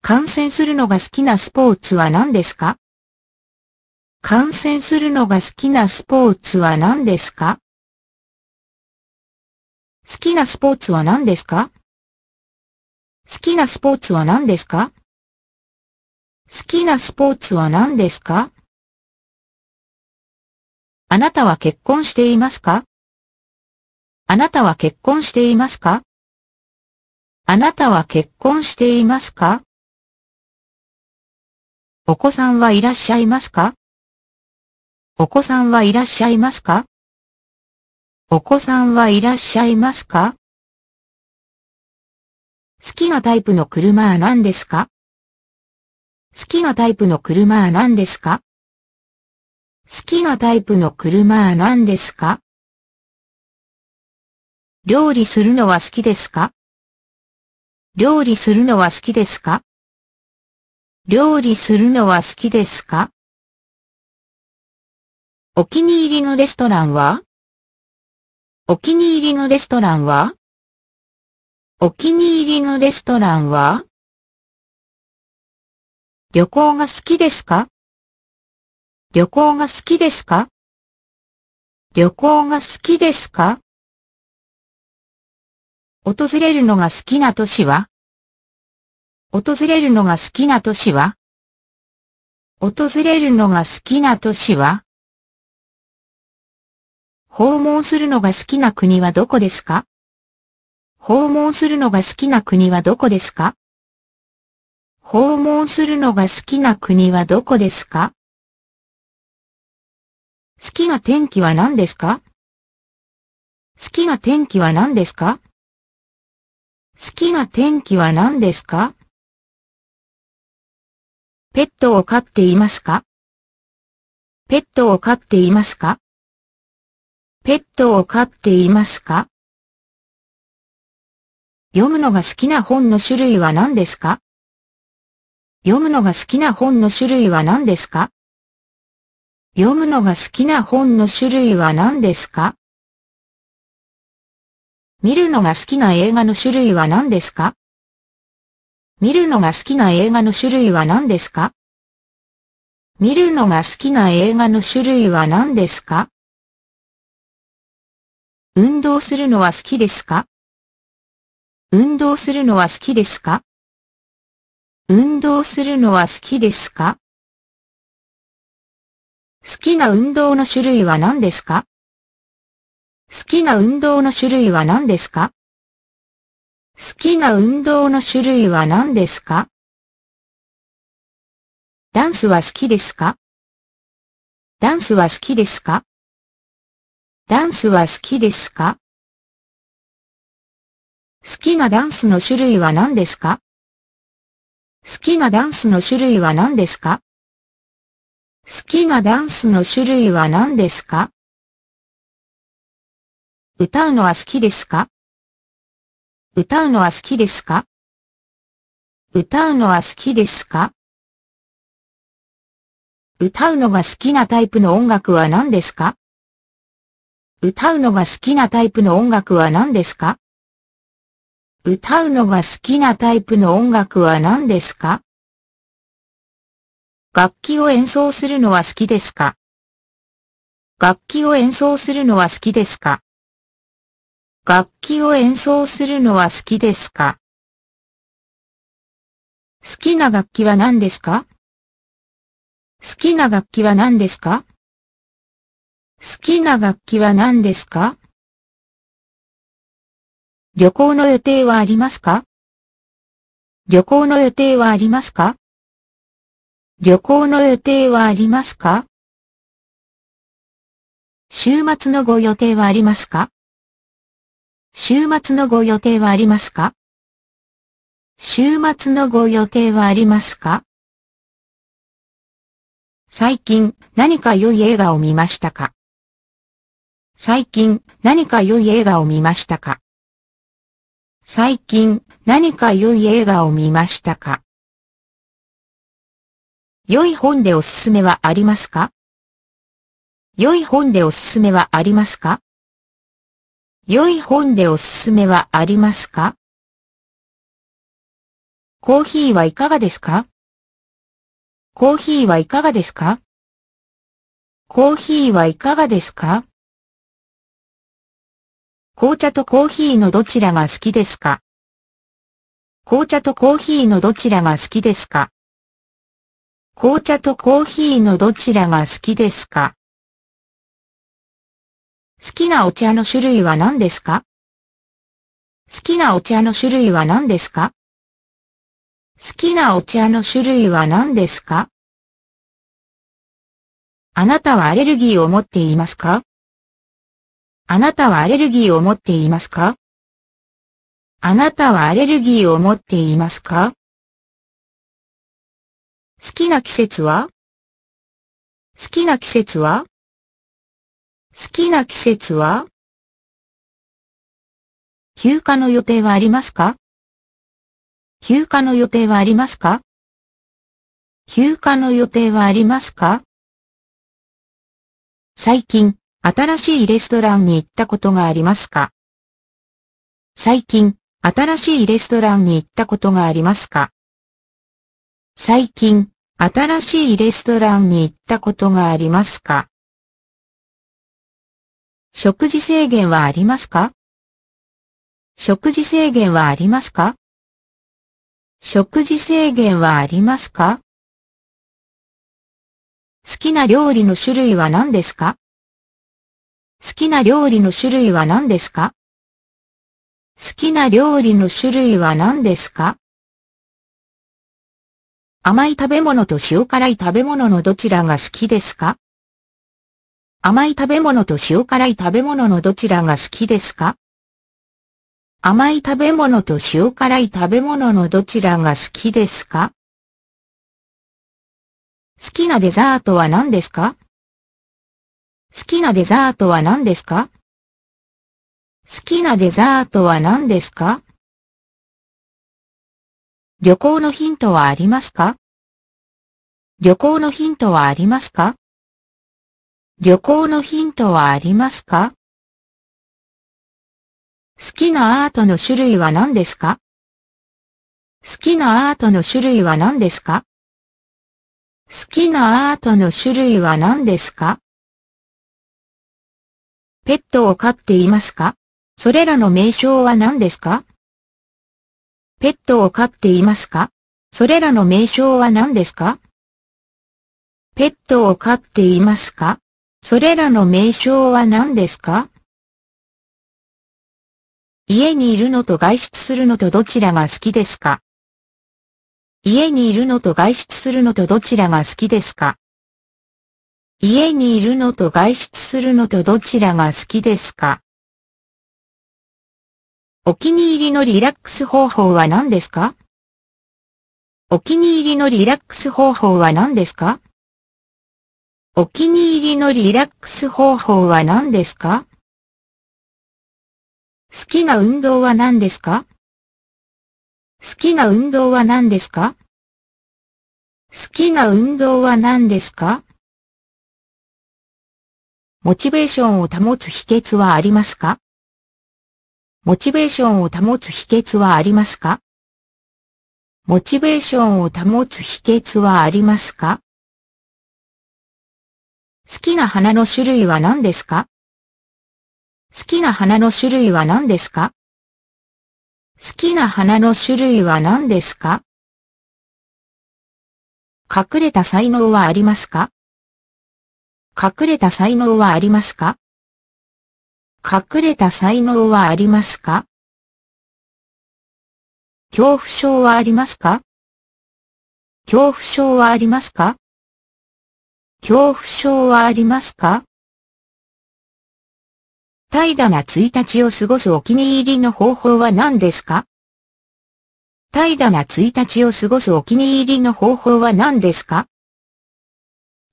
観戦するのが好きなスポーツは何ですか観戦するのが好きなスポーツは何ですか好きなスポーツは何ですか好きなスポーツは何ですか好きなスポーツは何ですかあなたは結婚していますかあなたは結婚していますかあなたは結婚していますかお子さんはいらっしゃいますかお子さんはいらっしゃいますかお子さんはいらっしゃいますか好きなタイプの車は何ですか好きなタイプの車は何ですか好きなタイプの車は何ですか料理するのは好きですか料理するのは好きですか料理するのは好きですかお気に入りのレストランはお気に入りのレストランはお気に入りのレストランは旅行が好きですか旅行が好きですか旅行が好きですか訪れるのが好きな都市は訪れるのが好きな都市は訪れるのが好きな都市は訪問するのが好きな国はどこですか訪問するのが好きな国はどこですか訪問するのが好きな国はどこですか好きな天気は何ですか好きな天気は何ですか好きな天気は何ですかペットを飼っていますかペットを飼っていますかペットを飼っていますか読むのが好きな本の種類は何ですか読むのが好きな本の種類は何ですか読むのが好きな本の種類は何ですか見るのが好きな映画の種類は何ですか見るのが好きな映画の種類は何ですか見るのが好きな映画の種類は何ですか運動するのは好きですか運動するのは好きですか運動するのは好きですか好きな運動の種類は何ですか好きな運動の種類は何ですか好きな運動の種類は何ですかダンスは好きですかダンスは好きですかダンスは好きですか好きなダンスの種類は何ですか好きなダンスの種類は何ですか好きなダンスの種類は何ですか歌うのは好きですか歌うのは好きですか歌うのは好きですか歌うのが好きなタイプの音楽は何ですか歌うのが好きなタイプの音楽は何ですか歌うのが好きなタイプの音楽は何ですか楽器を演奏するのは好きですか楽器を演奏するのは好きですか楽器を演奏するのは好きですか好きな楽器は何ですか好きな楽器は何ですか好きな楽器は何ですか旅行の予定はありますか旅行の予定はありますか旅行の予定はありますか週末のご予定はありますか週末のご予定はありますか週末のご予定はありますか最近何か良い映画を見ましたか最近何か良い映画を見ましたか最近何か良い映画を見ましたか良い本でおすすめはありますか良い本でおすすめはありますか良い本でおすすめはありますかコーヒーはいかがですかコーヒーはいかがですかコーヒーはいかがですか紅茶とコーヒーのどちらが好きですか紅茶とコーヒーのどちらが好きですか紅茶とコーヒーのどちらが好きですか好きなお茶の種類は何ですか好きなお茶の種類は何ですか好きなお茶の種類は何ですかあなたはアレルギーを持っていますかあなたはアレルギーを持っていますかあなたはアレルギーを持っていますか好きな季節は好きな季節は好きな季節は休暇の予定はありますか休暇の予定はありますか休暇の予定はありますか最近、新しいレストランに行ったことがありますか最近、新しいレストランに行ったことがありますか最近、新しいレストランに行ったことがありますか食事制限はありますか食事制限はありますか食事制限はありますか好きな料理の種類は何ですか好きな料理の種類は何ですか好きな料理の種類は何ですか甘い食べ物と塩辛い食べ物のどちらが好きですか甘い食べ物と塩辛い食べ物のどちらが好きですか甘い食べ物と塩辛い食べ物のどちらが好きですか好きなデザートは何ですか好きなデザートは何ですか好きなデザートは何ですか旅行のヒントはありますか旅行のヒントはありますか旅行のヒントはありますか好きなアートの種類は何ですか好きなアートの種類は何ですか好きなアートの種類は何ですかペットを飼っていますかそれらの名称は何ですかペットを飼っていますかそれらの名称は何ですかペットを飼っていますかそれらの名称は何ですか家にいるのと外出するのとどちらが好きですか家にいるのと外出するのとどちらが好きですか家にいるのと外出するのとどちらが好きですかお気に入りのリラックス方法は何ですかお気に入りのリラックス方法は何ですかお気に入りのリラックス方法は何ですか好きな運動は何ですか好きな運動は何ですか好きな運動は何ですかモチベーションを保つ秘訣はありますかモチベーションを保つ秘訣はありますかモチベーションを保つ秘訣はありますか好きな花の種類は何ですか好きな花の種類は何ですか好きな花の種類は何ですか隠れた才能はありますか隠れた才能はありますか隠れた才能はありますか恐怖症はありますか恐怖症はありますか恐怖症はありますか怠惰な1日を過ごすお気に入りの方法は何ですか怠惰な1日を過ごすお気に入りの方法は何ですか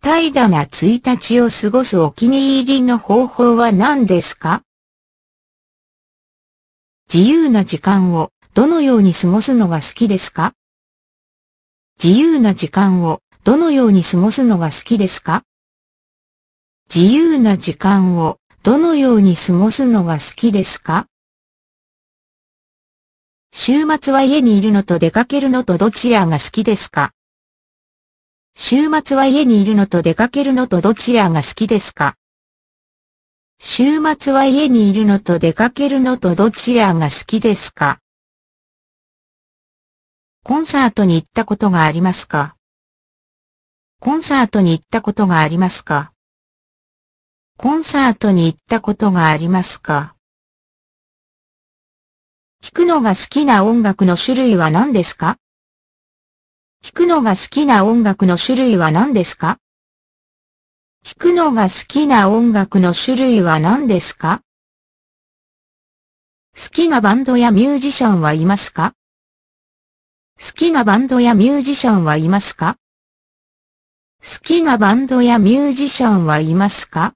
怠惰な1日を過ごすお気に入りの方法は何ですか自由な時間をどのように過ごすのが好きですか自由な時間をどのように過ごすのが好きですか自由な時間をどのように過ごすのが好きですか週末は家にいるのと出かけるのとどちらが好きですか週末は家にいるのと出かけるのとどちらが好きですか週末は家にいるのと出かけるのとどちらが好きですかコンサートに行ったことがありますかコンサートに行ったことがありますかコンサートに行ったことがありますか聞くのが好きな音楽の種類は何ですか聞くのが好きな音楽の種類は何ですか聞くのが好きな音楽の種類は何ですか好きなバンドやミュージシャンはいますか好きなバンドやミュージシャンはいますか好きなバンドやミュージシャンはいますか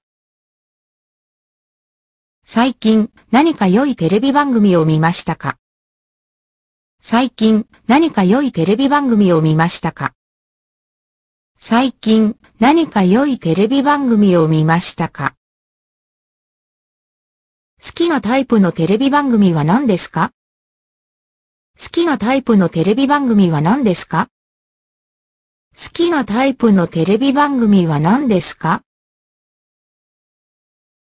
最近何か良いテレビ番組を見ましたか最近何か良いテレビ番組を見ましたか最近何か良いテレビ番組を見ましたか好きなタイプのテレビ番組は何ですか好きなタイプのテレビ番組は何ですか好きなタイプのテレビ番組は何ですか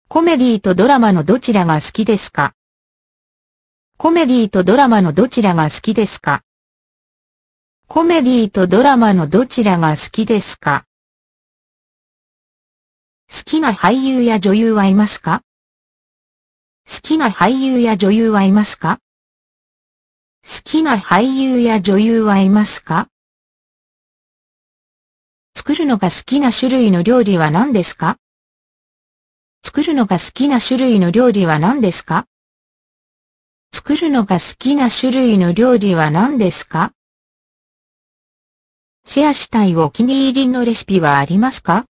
コメディとドラマのどちらが好きですかコメディとドラマのどちらが好きですかコメディとドラマのどちらが好きですか好きな俳優や女優はいますか好きな俳優や女優はいますか好きな俳優や女優はいますか作るのが好きな種類の料理は何ですか作るのが好きな種類の料理は何ですか作るのが好きな種類の料理は何ですかシェアしたいお気に入りのレシピはありますか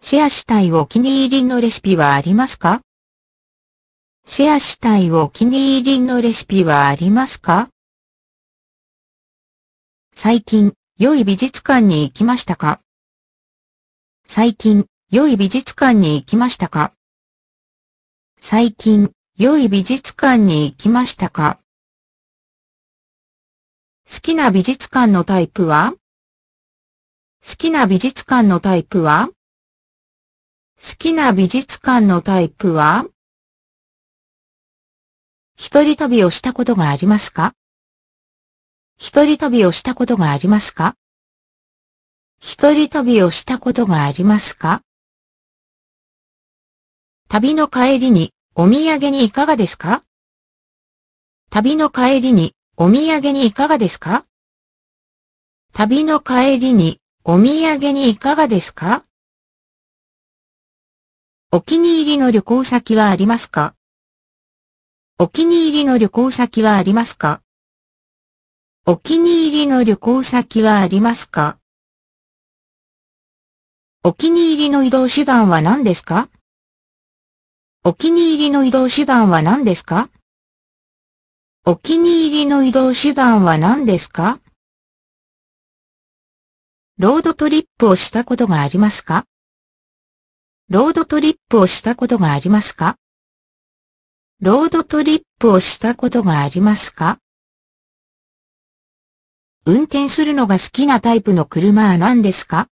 シェアしたいお気に入りのレシピはありますかシェアしたいお気に入りのレシピはありますか最近、良い美術館に行きましたか最近、良い美術館に行きましたか最近、良い美術館に行きましたか好きな美術館のタイプは好きな美術館のタイプは好きな美術館のタイプは一人旅をしたことがありますか一人旅をしたことがありますか一人旅をしたことがありますか旅の帰りにお土産にいかがですか旅の帰りに、お土産にいかがですか旅の帰りに、お土産にいかがですかお気に入りの旅行先はありますかお気に入りの旅行先はありますかお気に入りの旅行先はありますかお気に入りの移動手段は何ですかお気に入りの移動手段は何ですかお気に入りの移動手段は何ですかロードトリップをしたことがありますかロードトリップをしたことがありますかロードトリップをしたことがありますか運転するのが好きなタイプの車は何ですか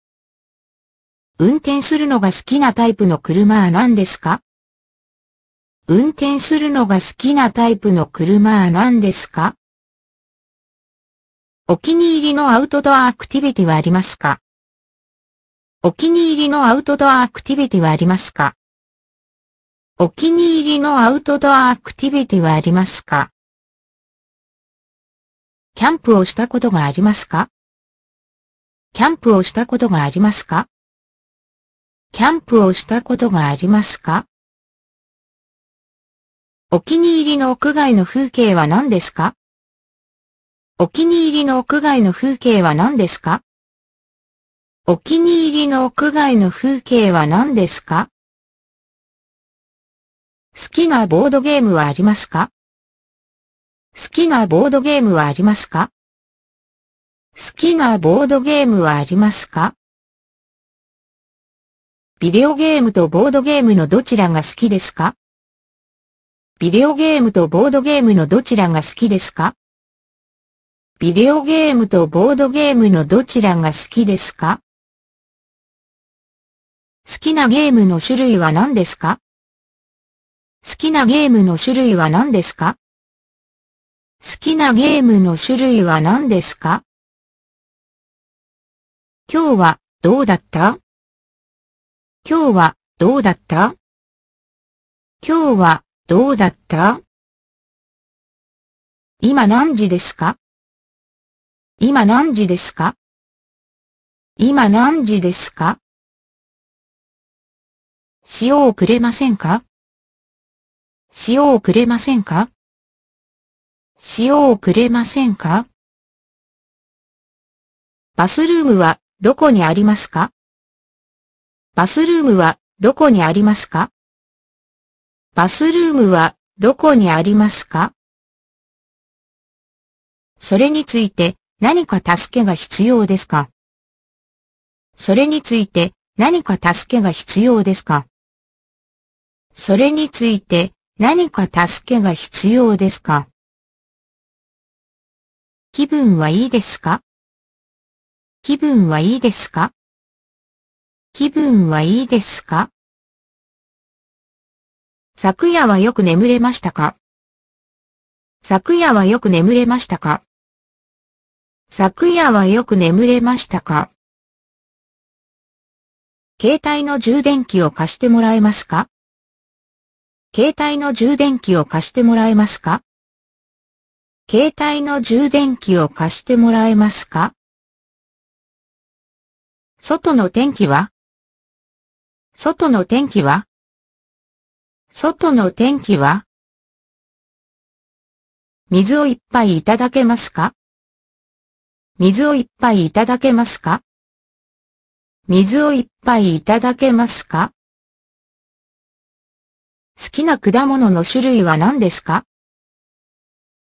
運転するのが好きなタイプの車は何ですか運転するのが好きなタイプの車は何ですかお気に入りのアウトドアアクティビティはありますかお気に入りのアウトドアアクティビティはありますかお気に入りのアウトドアアクティビティはありますかキャンプをしたことがありますかキャンプをしたことがありますかキャンプをしたことがありますかお気に入りの屋外の風景は何ですかお気に入りの屋外の風景は何ですかお気に入りの屋外の風景は何ですか好きなボードゲームはありますか好きなボードゲームはありますか好きなボードゲームはありますかビデオゲームとボードゲームのどちらが好きですかビデオゲームとボードゲームのどちらが好きですかビデオゲームとボードゲームのどちらが好きですか好きなゲームの種類は何ですか好きなゲームの種類は何ですか好きなゲームの種類は何ですか今日はどうだった今日はどうだった今日はどうだった今何時ですか今何時ですか今何時ですか塩をくれませんか塩をくれませんか塩をくれませんかバスルームはどこにありますかバスルームはどこにありますかバスルームはどこにありますかそれについて何か助けが必要ですかそれについて何か助けが必要ですかそれについて何か助けが必要ですか気分はいいですか気分はいいですか気分はいいですか昨夜はよく眠れましたか昨夜はよく眠れましたか昨夜はよく眠れましたか携帯の充電器を貸してもらえますか携帯の充電器を貸してもらえますか携帯の充電器を貸してもらえますか外の天気は外の天気は外の天気は水をいっぱいいただけますか水をいっぱいいただけますか水をいっぱいいただけますか好きな果物の種類は何ですか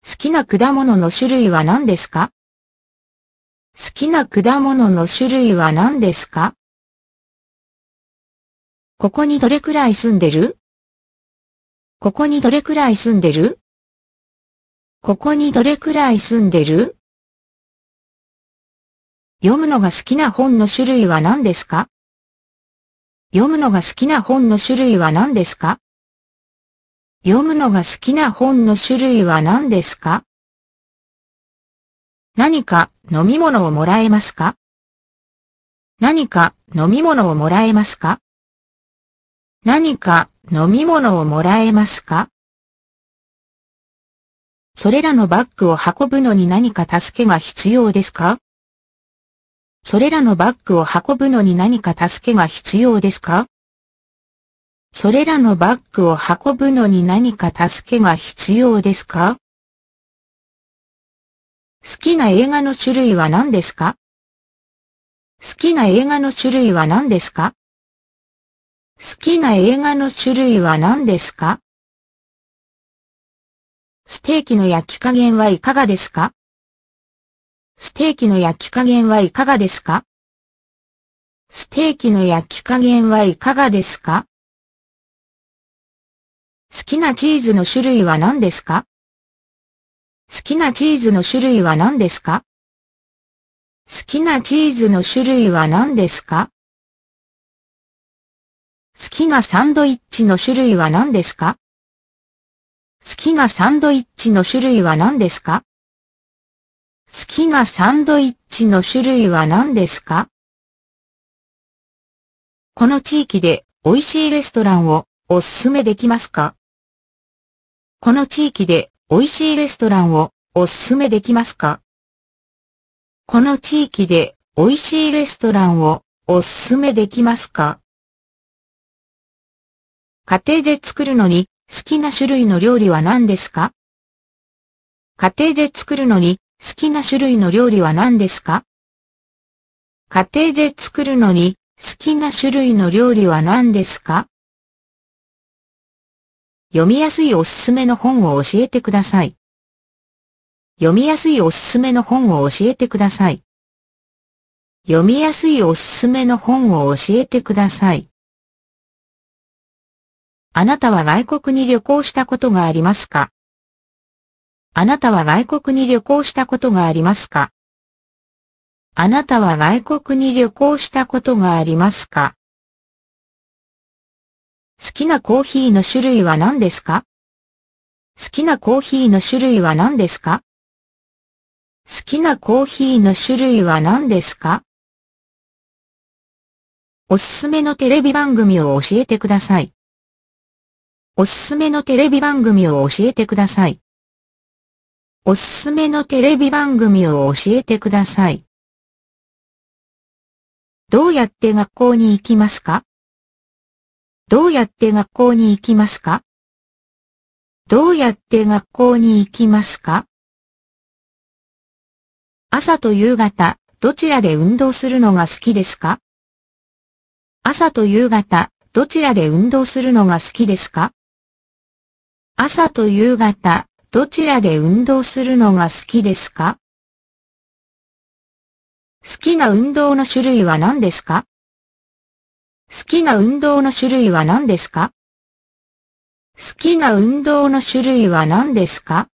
好きな果物の種類は何ですか好きな果物の種類は何ですかここにどれくらい住んでるここにどれくらい住んでるここにどれくらい住んでる読むのが好きな本の種類は何ですか読むのが好きな本の種類は何ですか読むのが好きな本の種類は何ですか何か飲み物をもらえますか何か飲み物をもらえますか何か飲み物をもらえますかそれらのバッグを運ぶのに何か助けが必要ですかそれらのバッグを運ぶのに何か助けが必要ですかそれらのバッグを運ぶのに何か助けが必要ですか好きな映画の種類は何ですか好きな映画の種類は何ですか好きな映画の種類は何ですかステーキの焼き加減はいかがですかステーキの焼き加減はいかがですかステーキの焼き加減はいかがですか好きなチーズの種類は何ですか好きなチーズの種類は何ですか好きなチーズの種類は何ですか好きなサンドイッチの種類は何ですか好きなサンドイッチの種類は何ですか好きなサンドイッチの種類は何ですかこの地域で美味しいレストランをおすすめできますかこの地域で美味しいレストランをおすすめできますかこの地域で美味しいレストランをおすすめできますか家庭で作るのに好きな種類の料理は何ですか家庭で作るのに好きな種類の料理は何ですか家庭で作るのに好きな種類の料理は何ですか読みやすいおすすめの本を教えてください。読みやすいおすすめの本を教えてください。読みやすいおすすめの本を教えてください。あなたは外国に旅行したことがありますかあなたは外国に旅行したことがありますかあなたは外国に旅行したことがありますか好きなコーヒーの種類は何ですか好きなコーヒーの種類は何ですか好きなコーヒーの種類は何ですかおすすめのテレビ番組を教えてください。おすすめのテレビ番組を教えてください。おすすめのテレビ番組を教えてください。どうやって学校に行きますかどうやって学校に行きますかどうやって学校に行きますか朝と夕方、どちらで運動するのが好きですか朝と夕方、どちらで運動するのが好きですか朝と夕方、どちらで運動するのが好きですか好きな運動の種類は何ですか好きな運動の種類は何ですか好きな運動の種類は何ですか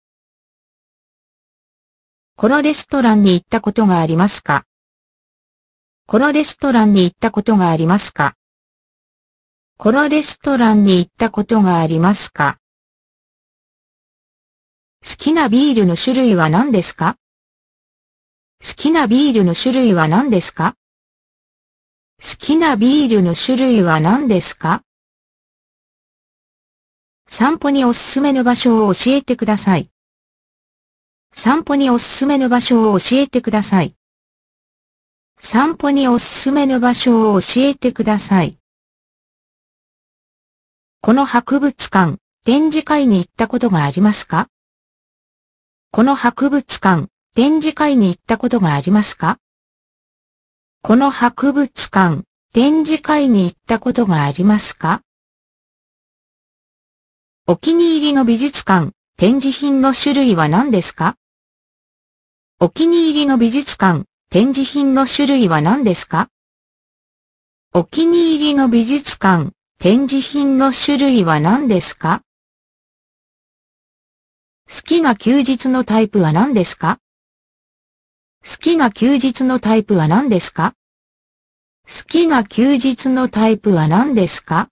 このレストランに行ったことがありますかこのレストランに行ったことがありますかこのレストランに行ったことがありますか好きなビールの種類は何ですか好きなビールの種類は何ですか好きなビールの種類は何ですか散歩におすすめの場所を教えてください。散歩におすすめの場所を教えてください。散歩におすすめの場所を教えてください。この博物館、展示会に行ったことがありますかこの博物館、展示会に行ったことがありますかこの博物館、展示会に行ったことがありますかお気に入りの美術館、展示品の種類は何ですかお気に入りの美術館、展示品の種類は何ですかお気に入りの美術館、展示品の種類は何ですか好きな休日のタイプは何ですか好きな休日のタイプは何ですか好きな休日のタイプは何ですか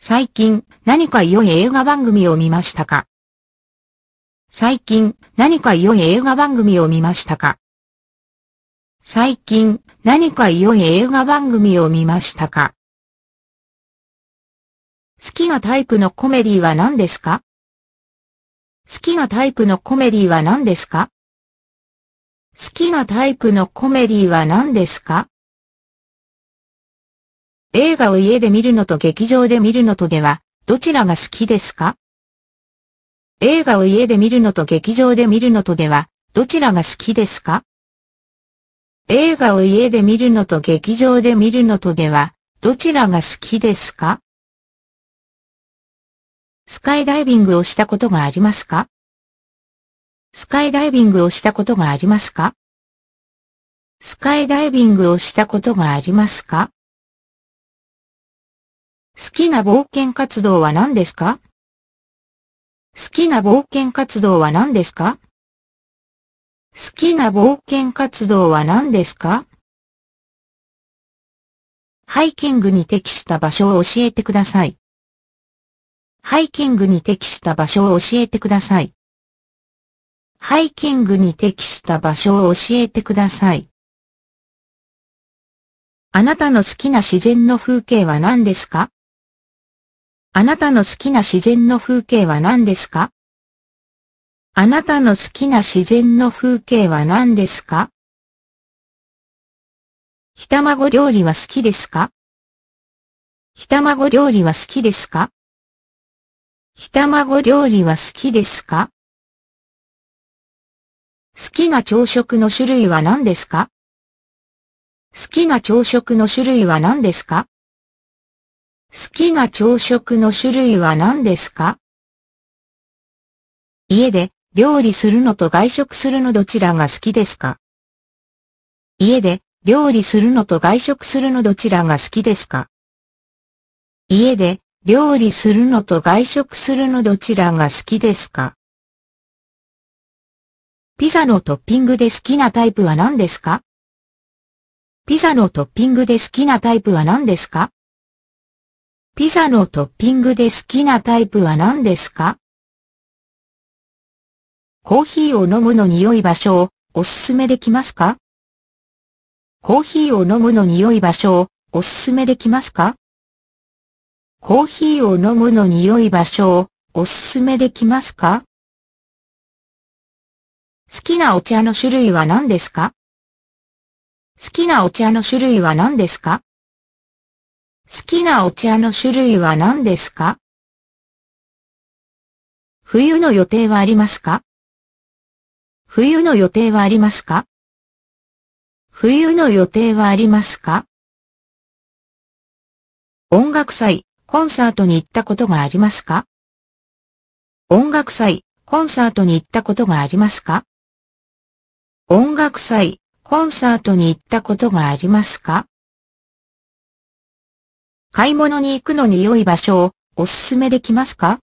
最近何か良い映画番組を見ましたか最近何か良い映画番組を見ましたか最近何か良い映画番組を見ましたか好きなタイプのコメディは何ですか好きなタイプのコメディは何ですか好きなタイプのコメディは何ですか映画を家で見るのと劇場で見るのとでは、どちらが好きですか映画を家で見るのと劇場で見るのとでは、どちらが好きですか映画を家で見るのと劇場で見るのとでは、どちらが好きですかスカイダイビングをしたことがありますかスカイダイビングをしたことがありますかスカイダイビングをしたことがありますか好きな冒険活動は何ですか好きな冒険活動は何ですか好きな冒険活動は何ですかハイキングに適した場所を教えてください。ハイキングに適した場所を教えてください。ハイキングに適した場所を教えてください。あなたの好きな自然の風景は何ですかあなたの好きな自然の風景は何ですかあなたの好きな自然の風景は何ですかひたまご料理は好きですかひたまご料理は好きですかひたまご料理は好きですか好きな朝食の種類は何ですか好きな朝食の種類は何ですか好きな朝食の種類は何ですか家で料理するのと外食するのどちらが好きですか家で料理するのと外食するのどちらが好きですか家で料理するのと外食するのどちらが好きですかピザのトッピングで好きなタイプは何ですかピザのトッピングで好きなタイプは何ですかピザのトッピングで好きなタイプは何ですかコーヒーを飲むのに良い場所をおすすめできますかコーヒーを飲むのに良い場所をおすすめできますかコーヒーを飲むのに良い場所をおすすめできますか好きなお茶の種類は何ですか好きなお茶の種類は何ですか好きなお茶の種類は何ですか冬の予定はありますか冬の予定はありますか冬の予定はありますか音楽祭コンサートに行ったことがありますか音楽祭、コンサートに行ったことがありますか音楽祭、コンサートに行ったことがありますか買い物に行くのに良い場所をおすすめできますか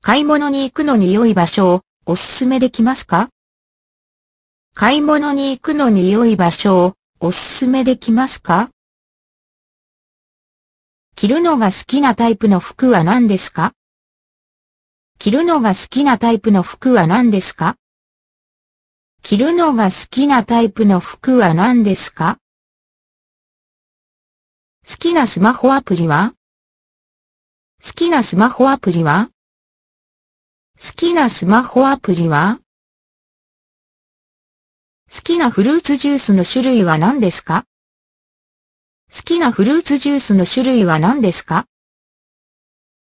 買い物に行くのに良い場所をおすすめできますか買い物に行くのに良い場所をおすすめできますか着るのが好きなタイプの服は何ですか着るのが好きなタイプの服は何ですか着るのが好きなタイプの服は何ですか好きなスマホアプリは好きなスマホアプリは好きなスマホアプリは好きなフルーツジュースの種類は何ですか好きなフルーツジュースの種類は何ですか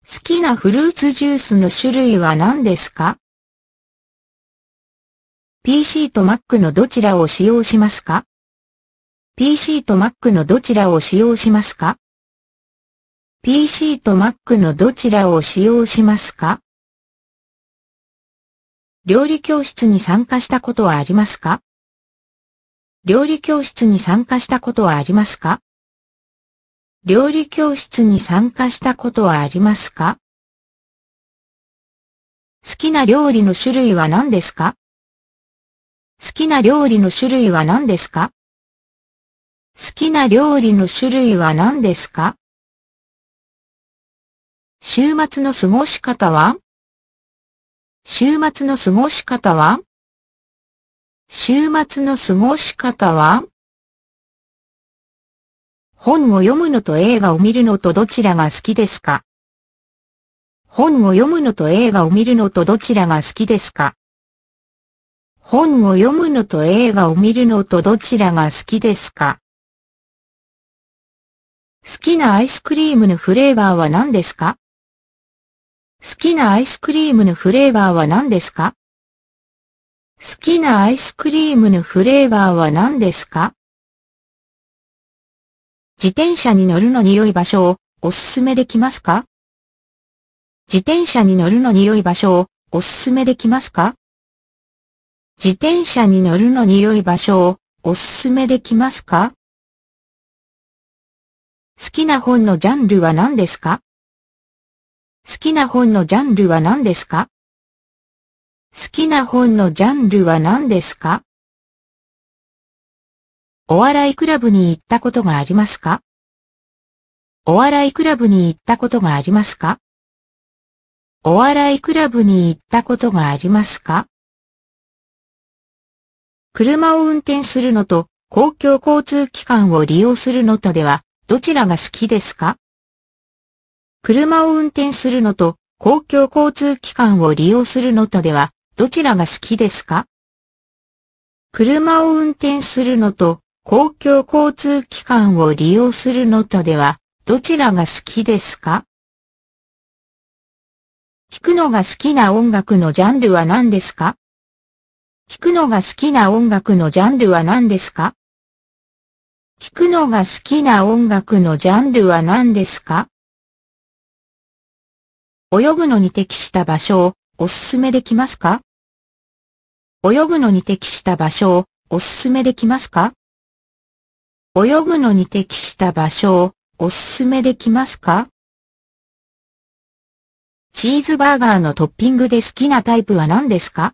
好きなフルーツジュースの種類は何ですか ?PC と Mac のどちらを使用しますか ?PC と Mac のどちらを使用しますか ?PC と Mac のどちらを使用しますか料理教室に参加したことはありますか料理教室に参加したことはありますか料理教室に参加したことはありますか好きな料理の種類は何ですか好きな料理の種類は何ですか好きな料理の種類は何ですか週末の過ごし方は週末の過ごし方は週末の過ごし方は本を読むのと映画を見るのとどちらが好きですか本を読むのと映画を見るのとどちらが好きですか本を読むのと映画を見るのとどちらが好きですか好きなアイスクリームのフレーバーは何ですか好きなアイスクリームのフレーバーは何ですか好きなアイスクリームのフレーバーは何ですか自転車に乗るのに良い場所をおすすめできますか自転車に乗るのに良い場所をおすすめできますか自転車に乗るのに良い場所をおすすめできますか好きな本のジャンルは何ですか好きな本のジャンルは何ですか好きな本のジャンルは何ですかお笑いクラブに行ったことがありますかお笑いクラブに行ったことがありますかお笑いクラブに行ったことがありますか車を運転するのと公共交通機関を利用するのとではどちらが好きですか車を運転するのと公共交通機関を利用するのとではどちらが好きですか車を運転するのと公共交通機関を利用するのとでは、どちらが好きですか聞くのが好きな音楽のジャンルは何ですか聞くのが好きな音楽のジャンルは何ですか聞くのが好きな音楽のジャンルは何ですか泳ぐのに適した場所をおすすめできますか泳ぐのに適した場所をおすすめできますか泳ぐのに適した場所をおすすめできますかチーズバーガーのトッピングで好きなタイプは何ですか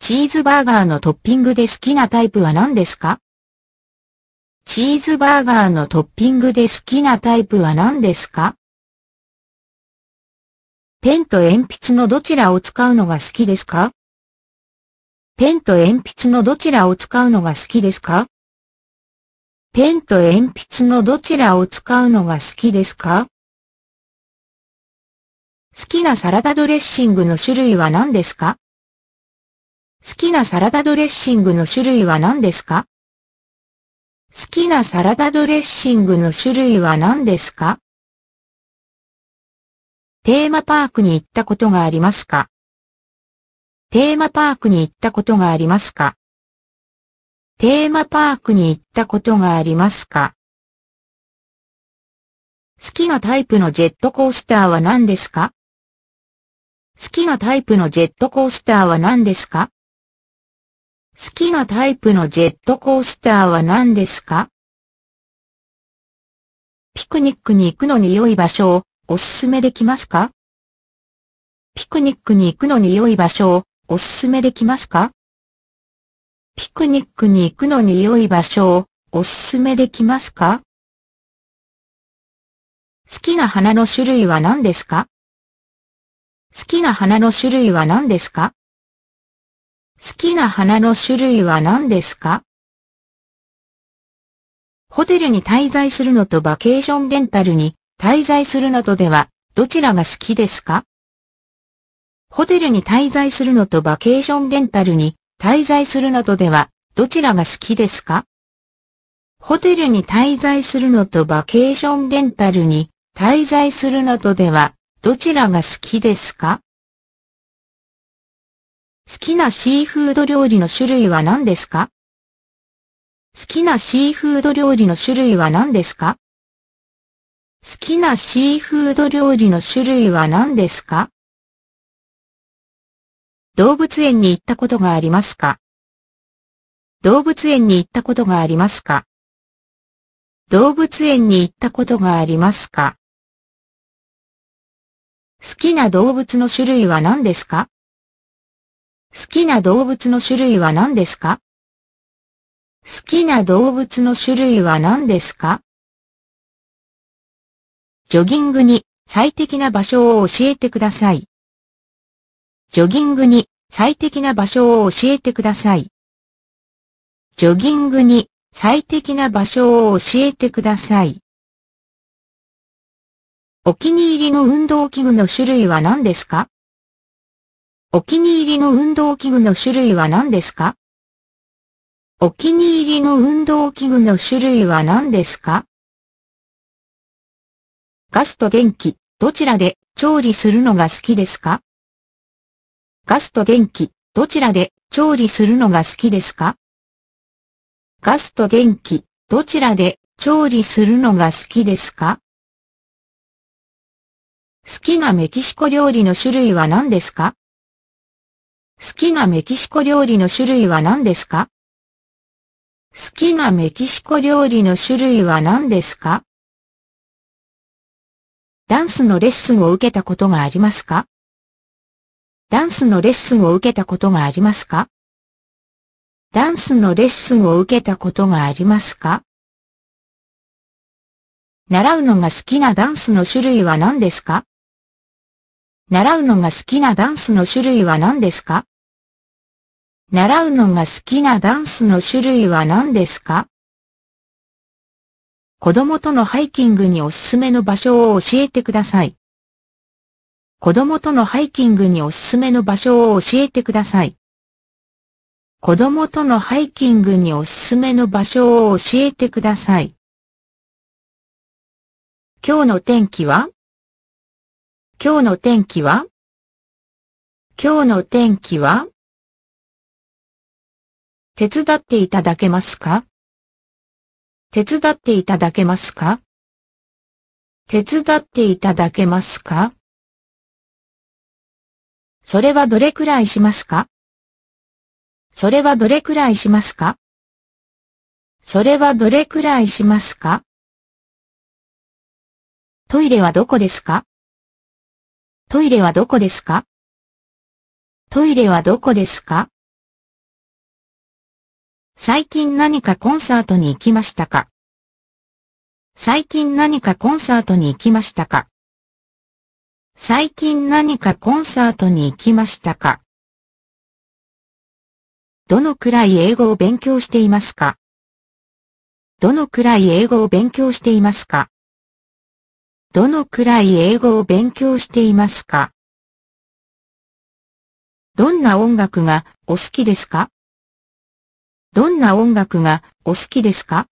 チーズバーガーのトッピングで好きなタイプは何ですかチーズバーガーのトッピングで好きなタイプは何ですかペンと鉛筆のどちらを使うのが好きですかペンと鉛筆のどちらを使うのが好きですかペンと鉛筆のどちらを使うのが好きですか好きなサラダドレッシングの種類は何ですか好きなサラダドレッシングの種類は何ですか好きなサラダドレッシングの種類は何ですかテーマパークに行ったことがありますかテーマパークに行ったことがありますかテーマパークに行ったことがありますか好きなタイプのジェットコースターは何ですか好きなタイプのジェットコースターは何ですか好きなタイプのジェットコースターは何ですかピクニックに行くのに良い場所をおすすめできますかピクニックに行くのに良い場所をおすすめできますかピクニックに行くのに良い場所をおすすめできますか好きな花の種類は何ですか好きな花の種類は何ですか好きな花の種類は何ですかホテルに滞在するのとバケーションレンタルに滞在するなどではどちらが好きですかホテルに滞在するのとバケーションレンタルに滞在するなどでは、どちらが好きですかホテルに滞在するのとバケーションレンタルに滞在するなどでは、どちらが好きですか好きなシーフード料理の種類は何ですか好きなシーフード料理の種類は何ですか好きなシーフード料理の種類は何ですか動物園に行ったことがありますか動物園に行ったことがありますか動物園に行ったことがありますか好きな動物の種類は何ですか好きな動物の種類は何ですか好きな動物の種類は何ですかジョギングに最適な場所を教えてください。ジョギングに最適な場所を教えてください。ジョギングに最適な場所を教えてください。お気に入りの運動器具の種類は何ですかお気に入りの運動器具の種類は何ですかお気に入りの運動器具の種類は何ですかガスと電気、どちらで調理するのが好きですかガスと電気、どちらで調理するのが好きですかガスと電気、どちらで調理するのが好きですか好きなメキシコ料理の種類は何ですか好きなメキシコ料理の種類は何ですか好きなメキシコ料理の種類は何ですかダンスのレッスンを受けたことがありますかダンスのレッスンを受けたことがありますかダンスのレッスンを受けたことがありますか習うのが好きなダンスの種類は何ですか習うのが好きなダンスの種類は何ですか習うのが好きなダンスの種類は何ですか子供とのハイキングにおすすめの場所を教えてください。子供とのハイキングにおすすめの場所を教えてください。子供とのハイキングにおすすめの場所を教えてください。今日の天気は今日の天気は今日の天気は手伝っていただけますか手伝っていただけますか手伝っていただけますかそれはどれくらいしますかそれはどれくらいしますかそれはどれくらいしますかトイレはどこですかトイレはどこですかトイレはどこですか最近何かコンサートに行きましたか最近何かコンサートに行きましたか最近何かコンサートに行きましたかどのくらい英語を勉強していますかどのくらい英語を勉強していますかどのくらい英語を勉強していますかどんな音楽がお好きですかどんな音楽がお好きですか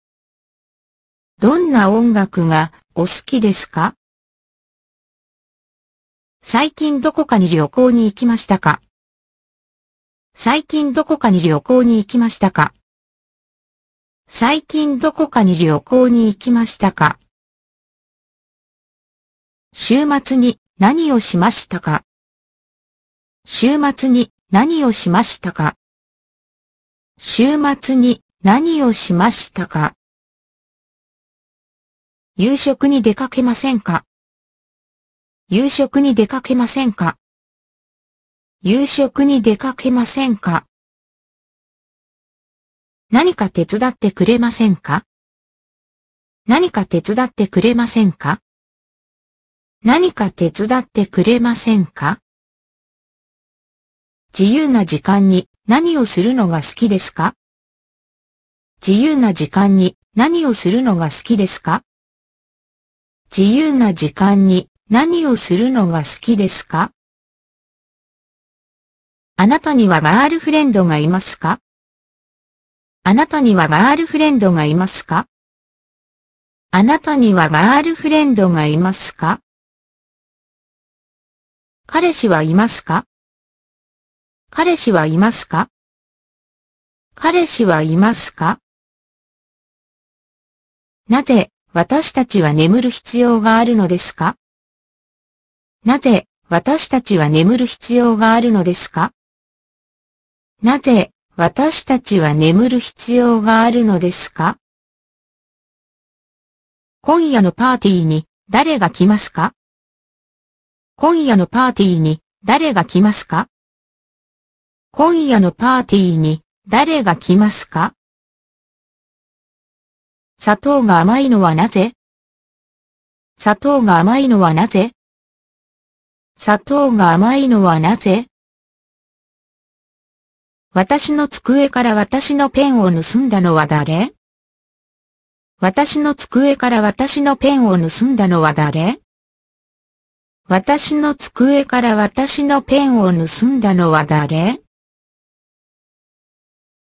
どんな音楽がお好きですか最近どこかに旅行に行きましたか最近どこかに旅行に行きましたか最近どこかに旅行に行きましたか週末に何をしましたか週末に何をしましたか週末に何をしましたか夕食に出かけませんか夕食に出かけませんか夕食に出かけませんか何か手伝ってくれませんか何か手伝ってくれませんか何か手伝ってくれませんか自由な時間に何をするのが好きですか自由な時間に何をするのが好きですか自由な時間に何をするのが好きですかあなたにはガールフレンドがいますかあなたにはガールフレンドがいますかあなたにはガールフレンドがいますか彼氏はいますか彼氏はいますか彼氏はいますかなぜ私たちは眠る必要があるのですかなぜ、私たちは眠る必要があるのですかなぜ、私たちは眠る必要があるのですか今夜のパーティーに誰が来ますか今夜のパーティーに誰が来ますか今夜のパーティーに誰が来ますか砂糖が甘いのはなぜ砂糖が甘いのはなぜ砂糖が甘いのはなぜ私の机から私のペンを盗んだのは誰私の机から私のペンを盗んだのは誰私の机から私のペンを盗んだのは誰